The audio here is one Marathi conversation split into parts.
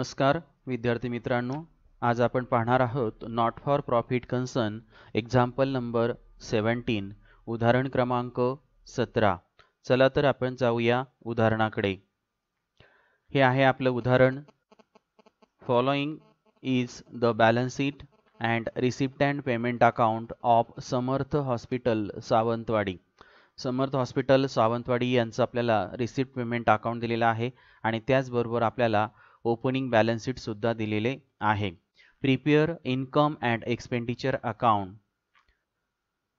नमस्कार विद्यार्थी मित्रांनो आज आपण पाहणार आहोत not for profit concern example number seventeen उदाहरण क्रमांक सतरा चला तर आपण जाऊया उदाहरणाकडे हे आहे आपलं उदाहरण following is the balance sheet and receipt and payment account of Samarth hospital Sawantwadi Samarth hospital Sawantwadi यांचं आपल्याला रिसिप्ट पेमेंट अकाउंट दिलेलं आहे आणि त्याचबरोबर आपल्याला ओपनिंग बॅलन्स शीट सुद्धा दिलेले आहे prepare income and expenditure account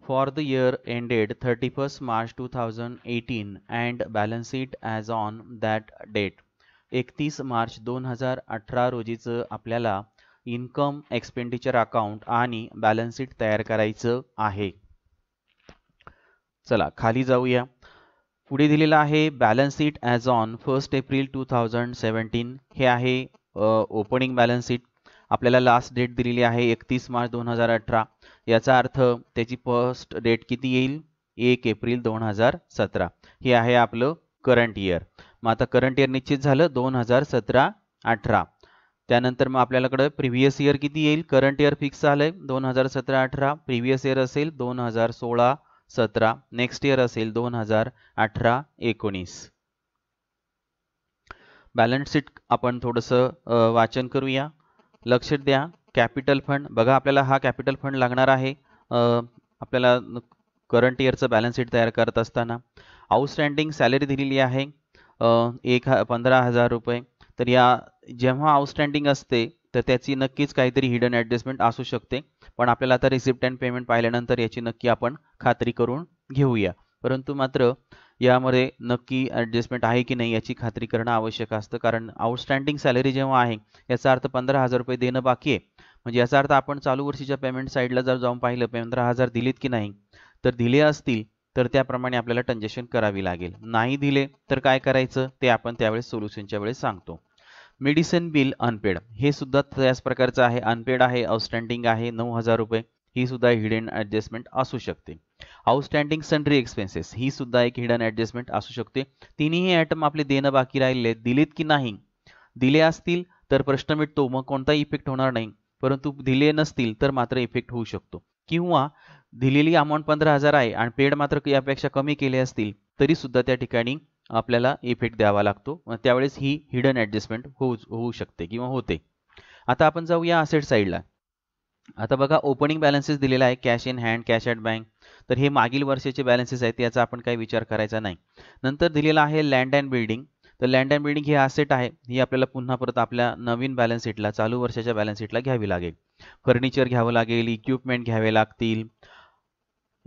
for the year ended thirty first March two thousand eighteen and balance sheet as on that date एकतीस मार्च दोन हजार अठरा रोजीचं आपल्याला इन्कम एक्सपेंडिचर अकाउंट आणि बॅलन्स शीट तयार करायचं आहे चला खाली जाऊया पुढे दिलेलं आहे balance sheet as on first April two thousand seventeen हे आहे ओपनिंग बॅलन्स शीट आपल्याला लास्ट डेट दिलेली आहे एकतीस मार्च दोन हजार अठरा याचा अर्थ त्याची फर्स्ट डेट किती येईल एक एप्रिल दोन हजार सतरा हे आहे आपलं करंट इयर मग आता करंट इयर निश्चित झालं दोन हजार सतरा अठरा त्यानंतर मग आपल्याकडे प्रिव्हियस इयर किती येईल करंट इयर फिक्स झालं आहे दोन हजार सतरा अठरा प्रिव्हियस इयर असेल दोन हजार सोळा सतरा नेक्स्ट इयर असेल दोन हजार अठरा एकोणीस बॅलन्स शीट आपण थोडंसं वाचन करूया लक्ष द्या कॅपिटल फंड बघा आपल्याला हा कॅपिटल फंड लागणार आहे आपल्याला करंट इयरचं बॅलन्स शीट तयार करत असताना आउटस्टँडिंग सॅलरी दिलेली आहे एक हा पंधरा हजार रुपये तर या जेव्हा आउटस्टँडिंग असते तर त्याची नक्कीच काहीतरी हिडन ॲडजस्टमेंट असू शकते पण आपल्याला आता रिसिप्ट अँड पेमेंट पाहिल्यानंतर याची नक्की आपण खात्री करून घेऊया परंतु मात्र यामध्ये नक्की ॲडजस्टमेंट आहे की नाही याची खात्री करणं आवश्यक असतं कारण आउटस्टँडिंग सॅलरी जेव्हा आहे याचा अर्थ पंधरा हजार रुपये देणं बाकी आहे म्हणजे याचा अर्थ आपण चालू वर्षीच्या पेमेंट साईडला जर जाऊन पाहिलं पंधरा हजार दिलेत की नाही तर दिले असतील तर त्याप्रमाणे आपल्याला ट्रान्झॅक्शन करावी लागेल नाही दिले तर काय करायचं ते आपण त्यावेळेस सोल्युशनच्या वेळेस सांगतो मेडिसिन बिल अनपेड हे सुद्धा त्याच प्रकारचं आहे अनपेड आहे आउटस्टँडिंग आहे नऊ हजार रुपये ही सुद्धा हिडन ॲडजस्टमेंट असू शकते आउटस्टँडिंग सन्ड्री एक्सपेन्सेस ही सुद्धा एक हिडन ॲडजस्टमेंट असू शकते तिन्ही आयटम आपले देणं बाकी राहिले दिलेत की नाही दिले असतील तर प्रश्न मिटतो मग कोणताही इफेक्ट होणार नाही परंतु दिले नसतील तर मात्र इफेक्ट होऊ शकतो किंवा दिलेली अमाऊंट पंधरा हजार आहे आणि पेड मात्र यापेक्षा कमी केले असतील तरी सुद्धा त्या ठिकाणी आपल्याला इफेक्ट द्यावा लागतो त्यावेळेस ही हिडन ॲडजस्टमेंट होऊ होऊ शकते किंवा होते आता आपण जाऊ या असेट साईडला आता बघा ओपनिंग बॅलन्सेस दिलेला आहे cash in hand cash at bank तर हे मागील वर्षाचे बॅलन्सेस आहेत याचा आपण काही विचार करायचा नाही नंतर दिलेला आहे लँड अँड बिल्डिंग तर लँड अँड बिल्डिंग हे असेट आहे ही आपल्याला पुन्हा परत आपल्या नवीन बॅलन्स शीटला चालू वर्षाच्या बॅलन्स शीटला घ्यावी लागेल फर्निचर घ्यावं लागेल इक्विपमेंट घ्यावे लागतील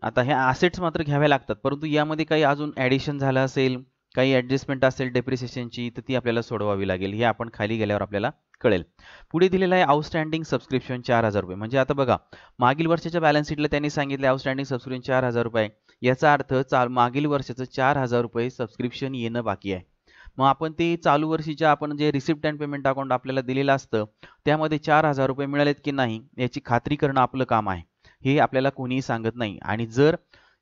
आता हे असेट्स मात्र घ्यावे लागतात परंतु यामध्ये काही अजून ॲडिशन झालं असेल काही ॲडजस्टमेंट असेल डेप्रिसिएशनची तर ती आपल्याला सोडवावी लागेल हे आपण खाली गेल्यावर आपल्याला कळेल पुढे दिलेलं आहे आउटस्टँडिंग सबस्क्रिप्शन चार हजार रुपये म्हणजे आता बघा मागील वर्षाच्या बॅलन्स शीटला त्यांनी सांगितले आउटस्टँडिंग सबस्क्रिप्शन चार हजार रुपये याचा अर्थ चाल मागील वर्षाचं चार हजार रुपये सबस्क्रिप्शन येणं बाकी आहे मग आपण ते चालू वर्षीच्या आपण जे रिसिप्ट अँड पेमेंट अकाउंट आपल्याला दिलेलं असतं त्यामध्ये चार हजार रुपये मिळालेत की नाही याची खात्री करणं आपलं काम आहे हे आपल्याला कोणीही सांगत नाही आणि जर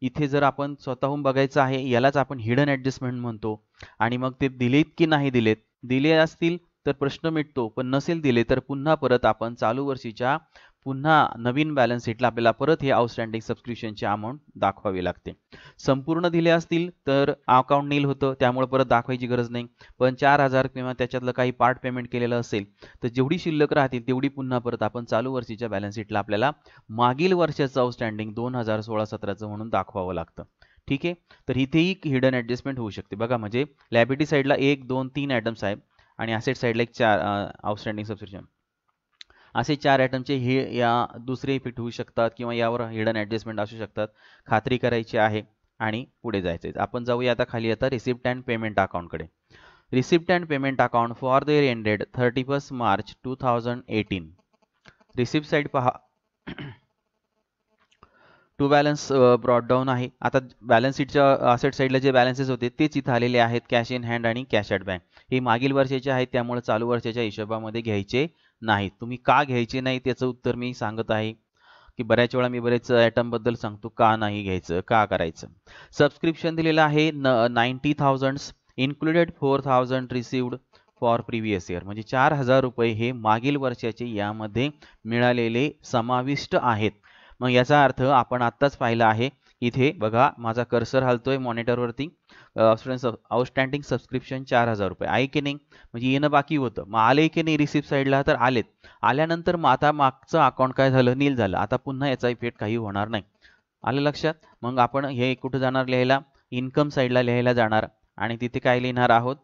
इथे जर आपण स्वतःहून बघायचं आहे यालाच आपण हिडन ॲडजस्टमेंट म्हणतो आणि मग ते दिलेत की नाही दिलेत दिले असतील तर प्रश्न मिटतो पण नसेल दिले तर पुन्हा परत आपण चालू वर्षीच्या पुन्हा नवीन बॅलन्स शीटला आपल्याला परत हे आउटस्टँडिंग सबस्क्रिप्शनचे अमाऊंट दाखवावी लागते संपूर्ण दिले असतील तर अकाउंट नील होतं त्यामुळे परत दाखवायची गरज नाही पण चार हजार किंवा त्याच्यातलं काही पार्ट पेमेंट केलेलं असेल तर जेवढी शिल्लक राहतील तेवढी पुन्हा परत आपण चालू वर्षीच्या बॅलन्स शीटला आपल्याला मागील वर्षाचं आउटस्टँडिंग दोन हजार सोळा सतराचं म्हणून दाखवावं लागतं ठीक आहे तर इथेही हिडन ॲडजस्टमेंट होऊ शकते बघा म्हणजे लॅबिटी साईडला एक दोन तीन ॲटम्स आहेत आणि ॲसेट साईडला एक चार आउटस्टँडिंग सबस्क्रिप्शन असे चार ॲटमचे हे या दुसरे फिट होऊ शकतात किंवा यावर हिडन ॲडजस्टमेंट असू शकतात खात्री करायची आहे आणि पुढे जायचे आपण जाऊया आता खाली आता रिसिप्ट अँड पेमेंट अकाउंटकडे receipt and payment account for the year ended thirty first March two thousand eighteen receipt side पहा टू बॅलन्स ब्रॉड डाऊन आहे आता बॅलन्स शीटच्या असेट साईडला जे बॅलन्सेस होते तेच इथं आलेले आहेत कॅश इन हँड आणि कॅश ॲट बँक हे मागील वर्षाचे आहेत त्यामुळे चालू वर्षाच्या हिशोबामध्ये घ्यायचे नाही तुम्ही का घ्यायचे नाही त्याचं उत्तर मी सांगत आहे की बऱ्याच वेळा मी बरेच ॲटमबद्दल सांगतो का नाही घ्यायचं का करायचं सबस्क्रिप्शन दिलेलं आहे न ninety thousands included four thousand received for previous year म्हणजे चार हजार रुपये हे मागील वर्षाचे यामध्ये मिळालेले समाविष्ट आहेत मग याचा अर्थ आपण आत्ताच पाहिला आहे इथे बघा माझा कर्सर हलतोय मॉनिटरवरती आउटस्टँडिंग सबस्क्रिप्शन चार हजार रुपये आहे की नाही म्हणजे येणं बाकी होतं मग आले की नाही रिसिप्ट साईडला तर आलेत आल्यानंतर मग आता मागचं अकाउंट काय झालं नील झालं आता पुन्हा याचा इफेक्ट काही होणार नाही आलं लक्षात मग आपण हे कुठं जाणार लिहायला इन्कम साईडला लिहायला जाणार आणि तिथे काय लिहिणार आहोत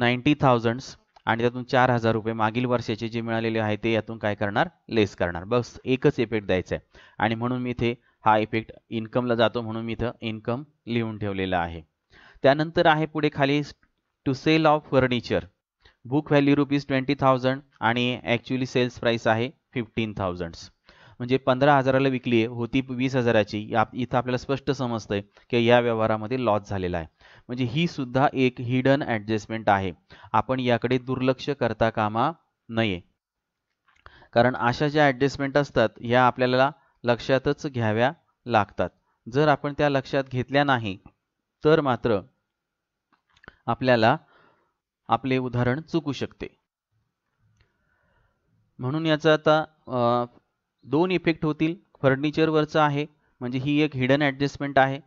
नाईन्टी थाउजंड्स आणि त्यातून चार हजार रुपये मागील वर्षाचे जे मिळालेले आहे ते यातून काय करणार लेस करणार बस एकच इफेक्ट द्यायचा आहे आणि म्हणून मी इथे हा इफेक्ट इन्कमला जातो म्हणून मी इथं इन्कम लिहून ठेवलेला आहे त्यानंतर आहे पुढे खाली to sale of furniture book value rupees twenty thousand आणि ॲक्च्युली सेल्स प्राईस आहे फिफ्टीन थाउजंड म्हणजे पंधरा हजाराला विकली होती वीस हजाराची इथं आपल्याला स्पष्ट समजतंय की या व्यवहारामध्ये लॉस झालेला आहे म्हणजे ही सुद्धा एक हिडन ॲडजस्टमेंट आहे आपण याकडे दुर्लक्ष करता कामा नये कारण अशा ज्या ॲडजस्टमेंट असतात ह्या आपल्याला लक्षातच घ्याव्या लागतात जर आपण त्या लक्षात घेतल्या नाही तर मात्र आपल्याला आपले उदाहरण चुकू शकते म्हणून याचा आता दोन इफेक्ट होतील फर्निचरवरचा आहे म्हणजे ही एक हिडन ॲडजस्टमेंट आहे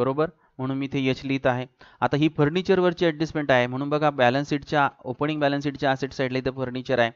बरोबर म्हणून मी ते यश लिहित आहे आता ही फर्निचरवरची ऍडजस्टमेंट आहे म्हणून बघा बॅलन्स शीटच्या ओपनिंग बॅलन्स शीटच्या आसेट साईडला इथं फर्निचर आहे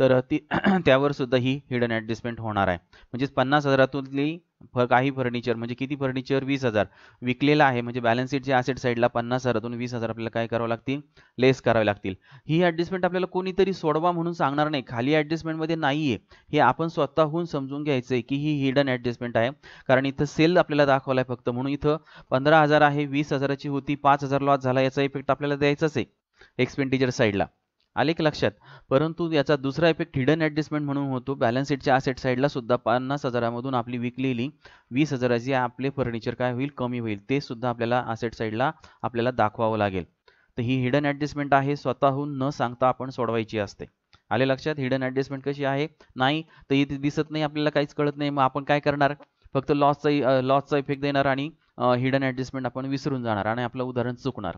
तर ती त्यावर सुद्धा ही हिडन ॲडजस्टमेंट होणार आहे म्हणजेच पन्नास हजारातली फ काही फर्निचर म्हणजे किती फर्निचर वीस हजार विकलेला आहे म्हणजे बॅलन्स शीटच्या ऍसेट साईडला पन्नास हजारातून वीस हजार आपल्याला काय करावं लागतील लेस करावे लागतील ही ॲडजस्टमेंट आपल्याला कोणीतरी सोडवा म्हणून सांगणार नाही खाली ॲडजस्टमेंटमध्ये नाही हे आपण स्वतःहून समजून घ्यायचं आहे की ही हिडन ॲडजस्टमेंट आहे कारण इथं सेल आपल्याला दाखवला आहे फक्त म्हणून इथं पंधरा हजार आहे वीस हजाराची होती पाच हजार लॉस झाला याचा इफेक्ट आपल्याला द्यायचाच आहे एक्सपेंडिचर साईडला आले की लक्षात परंतु याचा दुसरा इफेक्ट हिडन ॲडजस्टमेंट म्हणून होतो बॅलन्स शीटच्या असेट साईडला सुद्धा पन्नास हजारामधून आपली विकलेली वीस हजाराची आपले फर्निचर काय होईल कमी होईल ते सुद्धा आपल्याला आसेट साईडला आपल्याला दाखवावं लागेल तर ही हिडन ॲडजस्टमेंट आहे स्वतःहून न सांगता आपण सोडवायची असते आले लक्षात हिडन ॲडजस्टमेंट कशी आहे नाही तर इथे दिसत नाही आपल्याला काहीच कळत नाही मग आपण काय करणार फक्त लॉसचा लॉसचा इफेक्ट देणार आणि हिडन ॲडजस्टमेंट आपण विसरून जाणार आणि आपलं उदाहरण चुकणार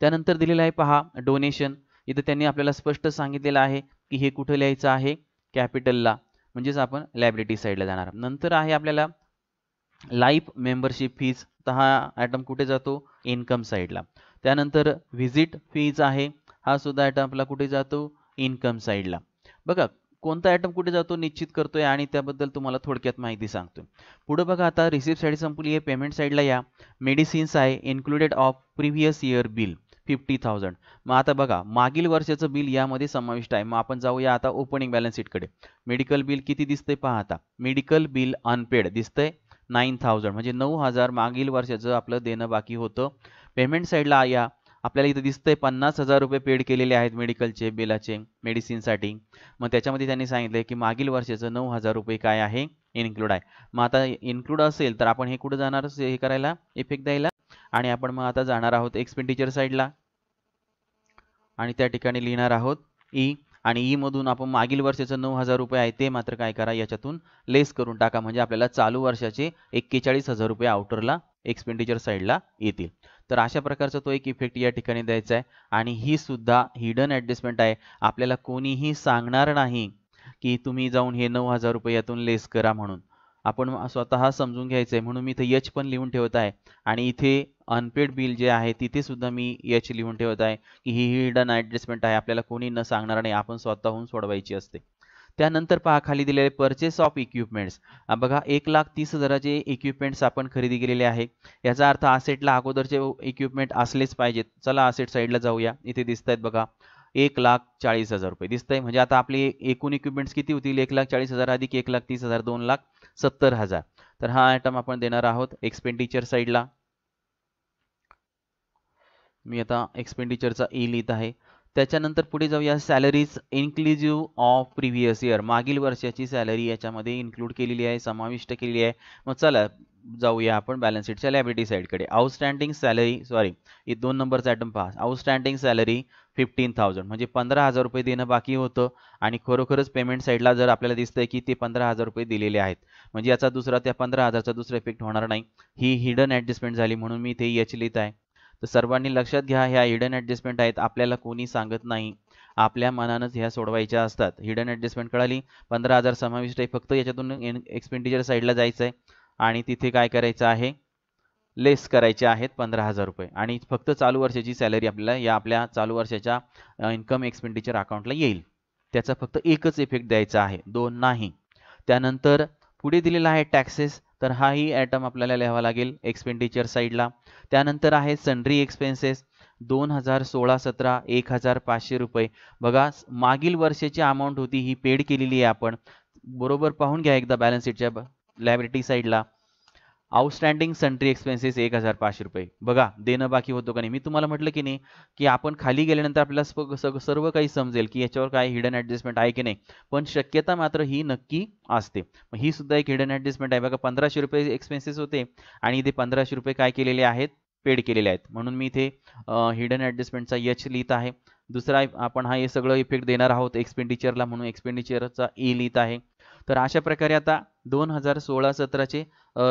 त्यानंतर दिलेलं आहे पहा डोनेशन इथं त्यांनी आपल्याला स्पष्ट सांगितलेलं आहे की हे कुठे लिहायचं आहे कॅपिटलला म्हणजेच आपण लायब्रिटी साईडला जाणार नंतर आहे आपल्याला लाईफ मेंबरशिप फीज तर हा आयटम कुठे जातो इन्कम साईडला त्यानंतर व्हिजिट फीज आहे हा सुद्धा आयटम आपला कुठे जातो इन्कम साईडला बघा कोणता आयटम कुठे जातो निश्चित करतोय आणि त्याबद्दल तुम्हाला थोडक्यात माहिती सांगतो पुढे बघा आता रिसिप्ट साईड संपली आहे पेमेंट साईडला या मेडिसिन्स आहे included of previous year bill fifty thousand मग आता बघा मागील वर्षाचं बिल यामध्ये समाविष्ट आहे मग आपण जाऊया आता ओपनिंग बॅलन्स शीटकडे मेडिकल बिल किती दिसतंय पहा आता मेडिकल बिल अनपेड दिसतंय नाईन थाउजंड म्हणजे नऊ हजार मागील वर्षाचं आपलं देणं बाकी होतं पेमेंट साईडला या आपल्याला इथं दिसतंय पन्नास हजार रुपये पेड केलेले आहेत मेडिकलचे बिलाचे मेडिसिनसाठी मग त्याच्यामध्ये त्यांनी सांगितलं की मागील वर्षाचं नऊ हजार रुपये काय आहे इन्क्लूड आहे मग आता इन्क्लूड असेल तर आपण हे कुठं जाणार हे करायला इफेक्ट द्यायला आणि आपण मग आता जाणार आहोत एक्सपेंडिचर साईडला आणि त्या ठिकाणी लिहिणार आहोत ई e. आणि ई e मधून आपण मागील वर्षाचं नऊ हजार रुपये आहे ते मात्र काय करा याच्यातून लेस करून टाका म्हणजे आपल्याला चालू वर्षाचे एक्केचाळीस हजार रुपये आउटरला एक्सपेंडिचर साईडला येतील तर अशा प्रकारचा तो एक इफेक्ट या ठिकाणी द्यायचा आहे आणि ही सुद्धा हिडन ऍडजस्टमेंट आहे आपल्याला कोणीही सांगणार नाही की तुम्ही जाऊन हे नऊ हजार रुपयातून लेस करा म्हणून आपण स्वतः समजून घ्यायचं आहे म्हणून मी इथे यच पण लिहून ठेवत आहे आणि इथे अनपेड बिल जे आहे तिथे सुद्धा मी यच लिहून ठेवत आहे की ही ही हिडन ॲडजस्टमेंट आहे आपल्याला कोणी न सांगणार नाही आपण स्वतःहून सोडवायची असते त्यानंतर पहा खाली दिलेले परचेस ऑफ इक्विपमेंट्स बघा एक लाख तीस हजाराचे इक्विपमेंट्स आपण खरेदी केलेले आहे याचा अर्थ आसेटला अगोदरचे इक्विपमेंट असलेच पाहिजेत चला आसेट साईडला जाऊया इथे दिसत आहेत बघा एक लाख चाळीस हजार रुपये दिसतंय म्हणजे आता आपली एकूण इक्विपमेंट्स किती होतील एक लाख चाळीस हजार अधिक एक लाख तीस हजार दोन लाख सत्तर हजार तर हा आयटम आपण देणार आहोत एक्सपेंडिचर साईडला मी आता एक्सपेंडिचरचा ई e लिहित आहे त्याच्यानंतर पुढे जाऊया salaries inclusive of previous year मागील वर्षाची सॅलरी याच्यामध्ये इन्क्लूड केलेली आहे समाविष्ट केलेली आहे मग चला जाऊया आपण बॅलन्स शीटच्या लायबिलिटी साईडकडे आउटस्टँडिंग सॅलरी सॉरी दोन नंबरचा आयटम पहा आउटस्टँडिंग सॅलरी फिफ्टीन थाउजंड म्हणजे पंधरा हजार रुपये देणं बाकी होतं आणि खरोखरच पेमेंट साईडला जर आपल्याला दिसतंय की ते पंधरा हजार रुपये दिलेले आहेत म्हणजे याचा दुसरा त्या पंधरा हजारचा दुसरा इफेक्ट होणार नाही ही हिडन ॲडजस्टमेंट झाली म्हणून मी ते यच लिहित आहे तर सर्वांनी लक्षात घ्या ह्या हिडन ॲडजस्टमेंट आहेत आपल्याला कोणी सांगत नाही आपल्या मनानंच ह्या सोडवायच्या असतात हिडन ॲडजस्टमेंट कळाली पंधरा हजार समाविष्ट आहे फक्त याच्यातून एक्सपेंडिचर साईडला जायचं आहे आणि तिथे काय करायचं आहे लेस करायचे आहेत पंधरा हजार रुपये आणि फक्त चालू वर्षाची सॅलरी आपल्याला या आपल्या चालू वर्षाच्या इन्कम एक्सपेंडिचर अकाउंटला येईल त्याचा फक्त एकच इफेक्ट द्यायचा आहे दोन नाही त्यानंतर पुढे दिलेला आहे टॅक्सेस तर हाही ॲटम आपल्याला लिहावा लागेल एक्सपेंडिचर साईडला त्यानंतर आहे सन्ड्री एक्सपेन्सेस दोन हजार सोळा सतरा एक हजार पाचशे रुपये बघा मागील वर्षाची अमाऊंट होती ही पेड केलेली आहे आपण बरोबर पाहून घ्या एकदा बॅलन्स शीटच्या लायब्रिटी साईडला आउटस्टँडिंग सन्ट्री एक्सपेन्सेस एक हजार पाचशे रुपये बघा देणं बाकी होतो का नाही मी तुम्हाला म्हटलं की नाही की आपण खाली गेल्यानंतर आपल्याला सर्व काही समजेल की याच्यावर काय हिडन ॲडजस्टमेंट आहे की नाही पण शक्यता मात्र ही नक्की असते मग ही सुद्धा एक हिडन ॲडजस्टमेंट आहे बघा पंधराशे रुपये एक्सपेन्सेस होते आणि इथे पंधराशे रुपये काय केलेले आहेत पेड केलेले आहेत म्हणून मी इथे हिडन ॲडजस्टमेंटचा यच लिहित आहे दुसरा आपण हा हे सगळं इफेक्ट देणार आहोत एक्सपेंडिचरला म्हणून एक्सपेंडिचरचा ई e लिहित आहे तर अशा प्रकारे आता दोन हजार सोळा सतराचे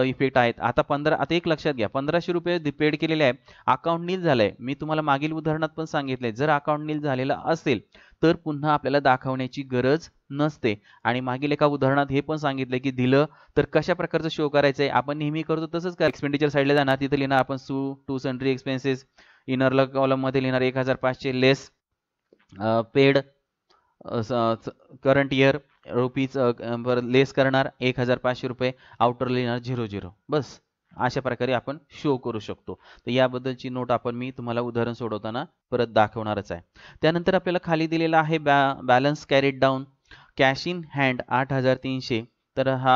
इफेक्ट आहेत आता पंधरा आता एक लक्षात घ्या पंधराशे रुपये पेड केलेले आहे अकाउंट नील झालं आहे मी तुम्हाला मागील उदाहरणात पण सांगितले जर अकाउंट नील झालेलं असेल तर पुन्हा आपल्याला दाखवण्याची गरज नसते आणि मागील एका उदाहरणात हे पण सांगितले की दिलं तर कशा प्रकारचं शो करायचं आहे आपण नेहमी करतो तसंच का एक्सपेंडिचर साईडला जाणार तिथे लिहिणार आपण सू टू सेंट्री एक्सपेन्सेस इनरला कॉलममध्ये लिहिणार एक हजार पाचशे less paid current year rupees वर लेस करणार एक हजार पाचशे रुपये आउटर लिहिणार झिरो झिरो बस अशा प्रकारे आपण शो करू शकतो तर याबद्दलची नोट आपण मी तुम्हाला उदाहरण सोडवताना परत दाखवणारच आहे त्यानंतर आपल्याला खाली दिलेला आहे बॅ balance carried down cash in hand आठ हजार तीनशे तर हा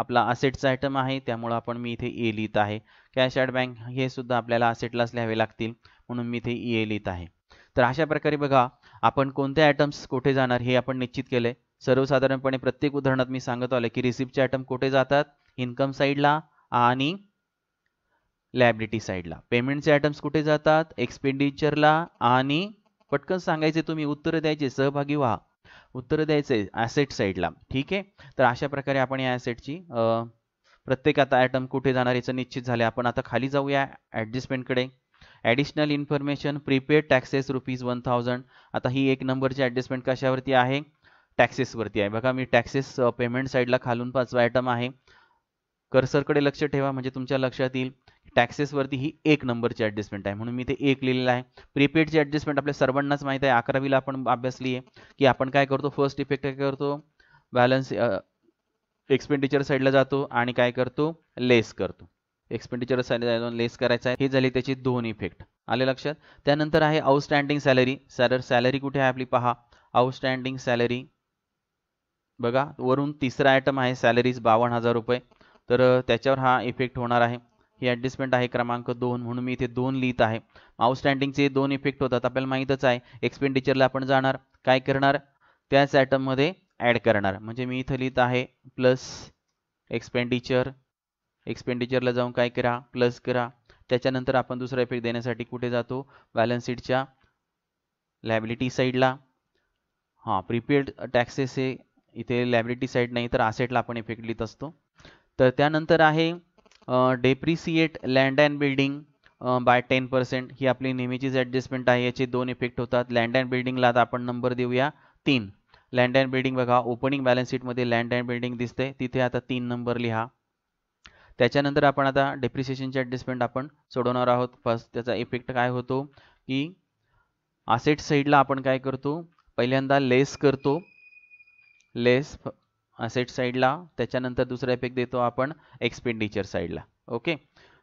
आपला असेटचा आयटम आहे त्यामुळं आपण मी इथे ए लिहित आहे कॅश ॲट बँक हे सुद्धा आपल्याला असेटलाच लिहावे लागतील म्हणून मी इथे ए लिहित आहे तर अशा प्रकारे बघा आपण कोणते आयटम्स कुठे जाणार हे आपण निश्चित केले सर्वसाधारणपणे प्रत्येक उदाहरणात मी सांगत आलो की रिसिप्टचे आयटम कुठे जातात इन्कम साईडला आणि लायबिलिटी साईडला पेमेंटचे आयटम्स कुठे जातात एक्सपेंडिचरला आणि पटकन सांगायचे तुम्ही उत्तर द्यायचे सहभागी व्हा उत्तर द्यायचे ॲसेट साईडला ठीक आहे तर अशा प्रकारे आपण या ॲसेटची प्रत्येक आता आयटम कुठे जाणार याचं निश्चित झाले आपण आता खाली जाऊया ॲडजस्टमेंटकडे additional information prepaid taxes rupees one thousand आता ही एक नंबरची ॲडजस्टमेंट कशावरती आहे टॅक्सेसवरती आहे बघा मी टॅक्सेस पेमेंट साईडला खालून पाचवा आयटम आहे कर्सरकडे लक्ष ठेवा म्हणजे तुमच्या लक्षात येईल टॅक्सेसवरती ही एक नंबरची ॲडजस्टमेंट आहे म्हणून मी ते एक लिहिलेलं आहे प्रीपेडची ॲडजस्टमेंट आपल्या सर्वांनाच माहीत आहे अकरावीला आपण अभ्यासली आहे की आपण काय करतो फर्स्ट इफेक्ट काय करतो बॅलन्स एक्सपेंडिचर साईडला जातो आणि काय करतो लेस करतो एक्सपेंडिचर साईडला जाऊन लेस करायचं आहे हे झाले त्याचे दोन इफेक्ट आले लक्षात त्यानंतर आहे आउटस्टँडिंग सॅलरी सॅलर सॅलरी कुठे आहे आपली पहा आउटस्टँडिंग सॅलरी बघा वरून तिसरा आयटम आहे सॅलरीज बावन्न हजार रुपये तर त्याच्यावर हा इफेक्ट होणार आहे ही ॲडजस्टमेंट आहे क्रमांक दोन म्हणून मी इथे दोन लिहित आहे आउटस्टँडिंगचे दोन इफेक्ट होतात आपल्याला माहीतच आहे एक्सपेंडिचरला आपण जाणार काय करणार त्याच आयटममध्ये ॲड करणार म्हणजे मी इथं लिहित आहे प्लस एक्सपेंडिचर एक्सपेंडिचरला जाऊन काय करा प्लस करा त्याच्यानंतर आपण दुसरा इफेक्ट देण्यासाठी कुठे जातो बॅलन्स शीटच्या लायबिलिटी साईडला हां प्रीपेड टॅक्सेस हे इथे लॅबिलिटी साईड नाही तर आसेटला आपण इफेक्ट लिहित असतो तर त्यानंतर आहे depreciate land and building by ten percent ही आपली नेहमीचीच ॲडजस्टमेंट आहे याचे दोन इफेक्ट होतात लँड अँड बिल्डिंगला आता आपण नंबर देऊया तीन लँड अँड बिल्डिंग बघा ओपनिंग बॅलन्स शीटमध्ये लँड अँड बिल्डिंग दिसते तिथे आता तीन नंबर लिहा त्याच्यानंतर आपण आता डेप्रिसिएशनची ॲडजस्टमेंट आपण सोडवणार आहोत फर्स्ट त्याचा इफेक्ट काय होतो की आसेट साईडला आपण काय करतो पहिल्यांदा लेस करतो लेस असेट साईडला त्याच्यानंतर दुसरा इफेक्ट देतो आपण एक्सपेंडिचर साईडला ओके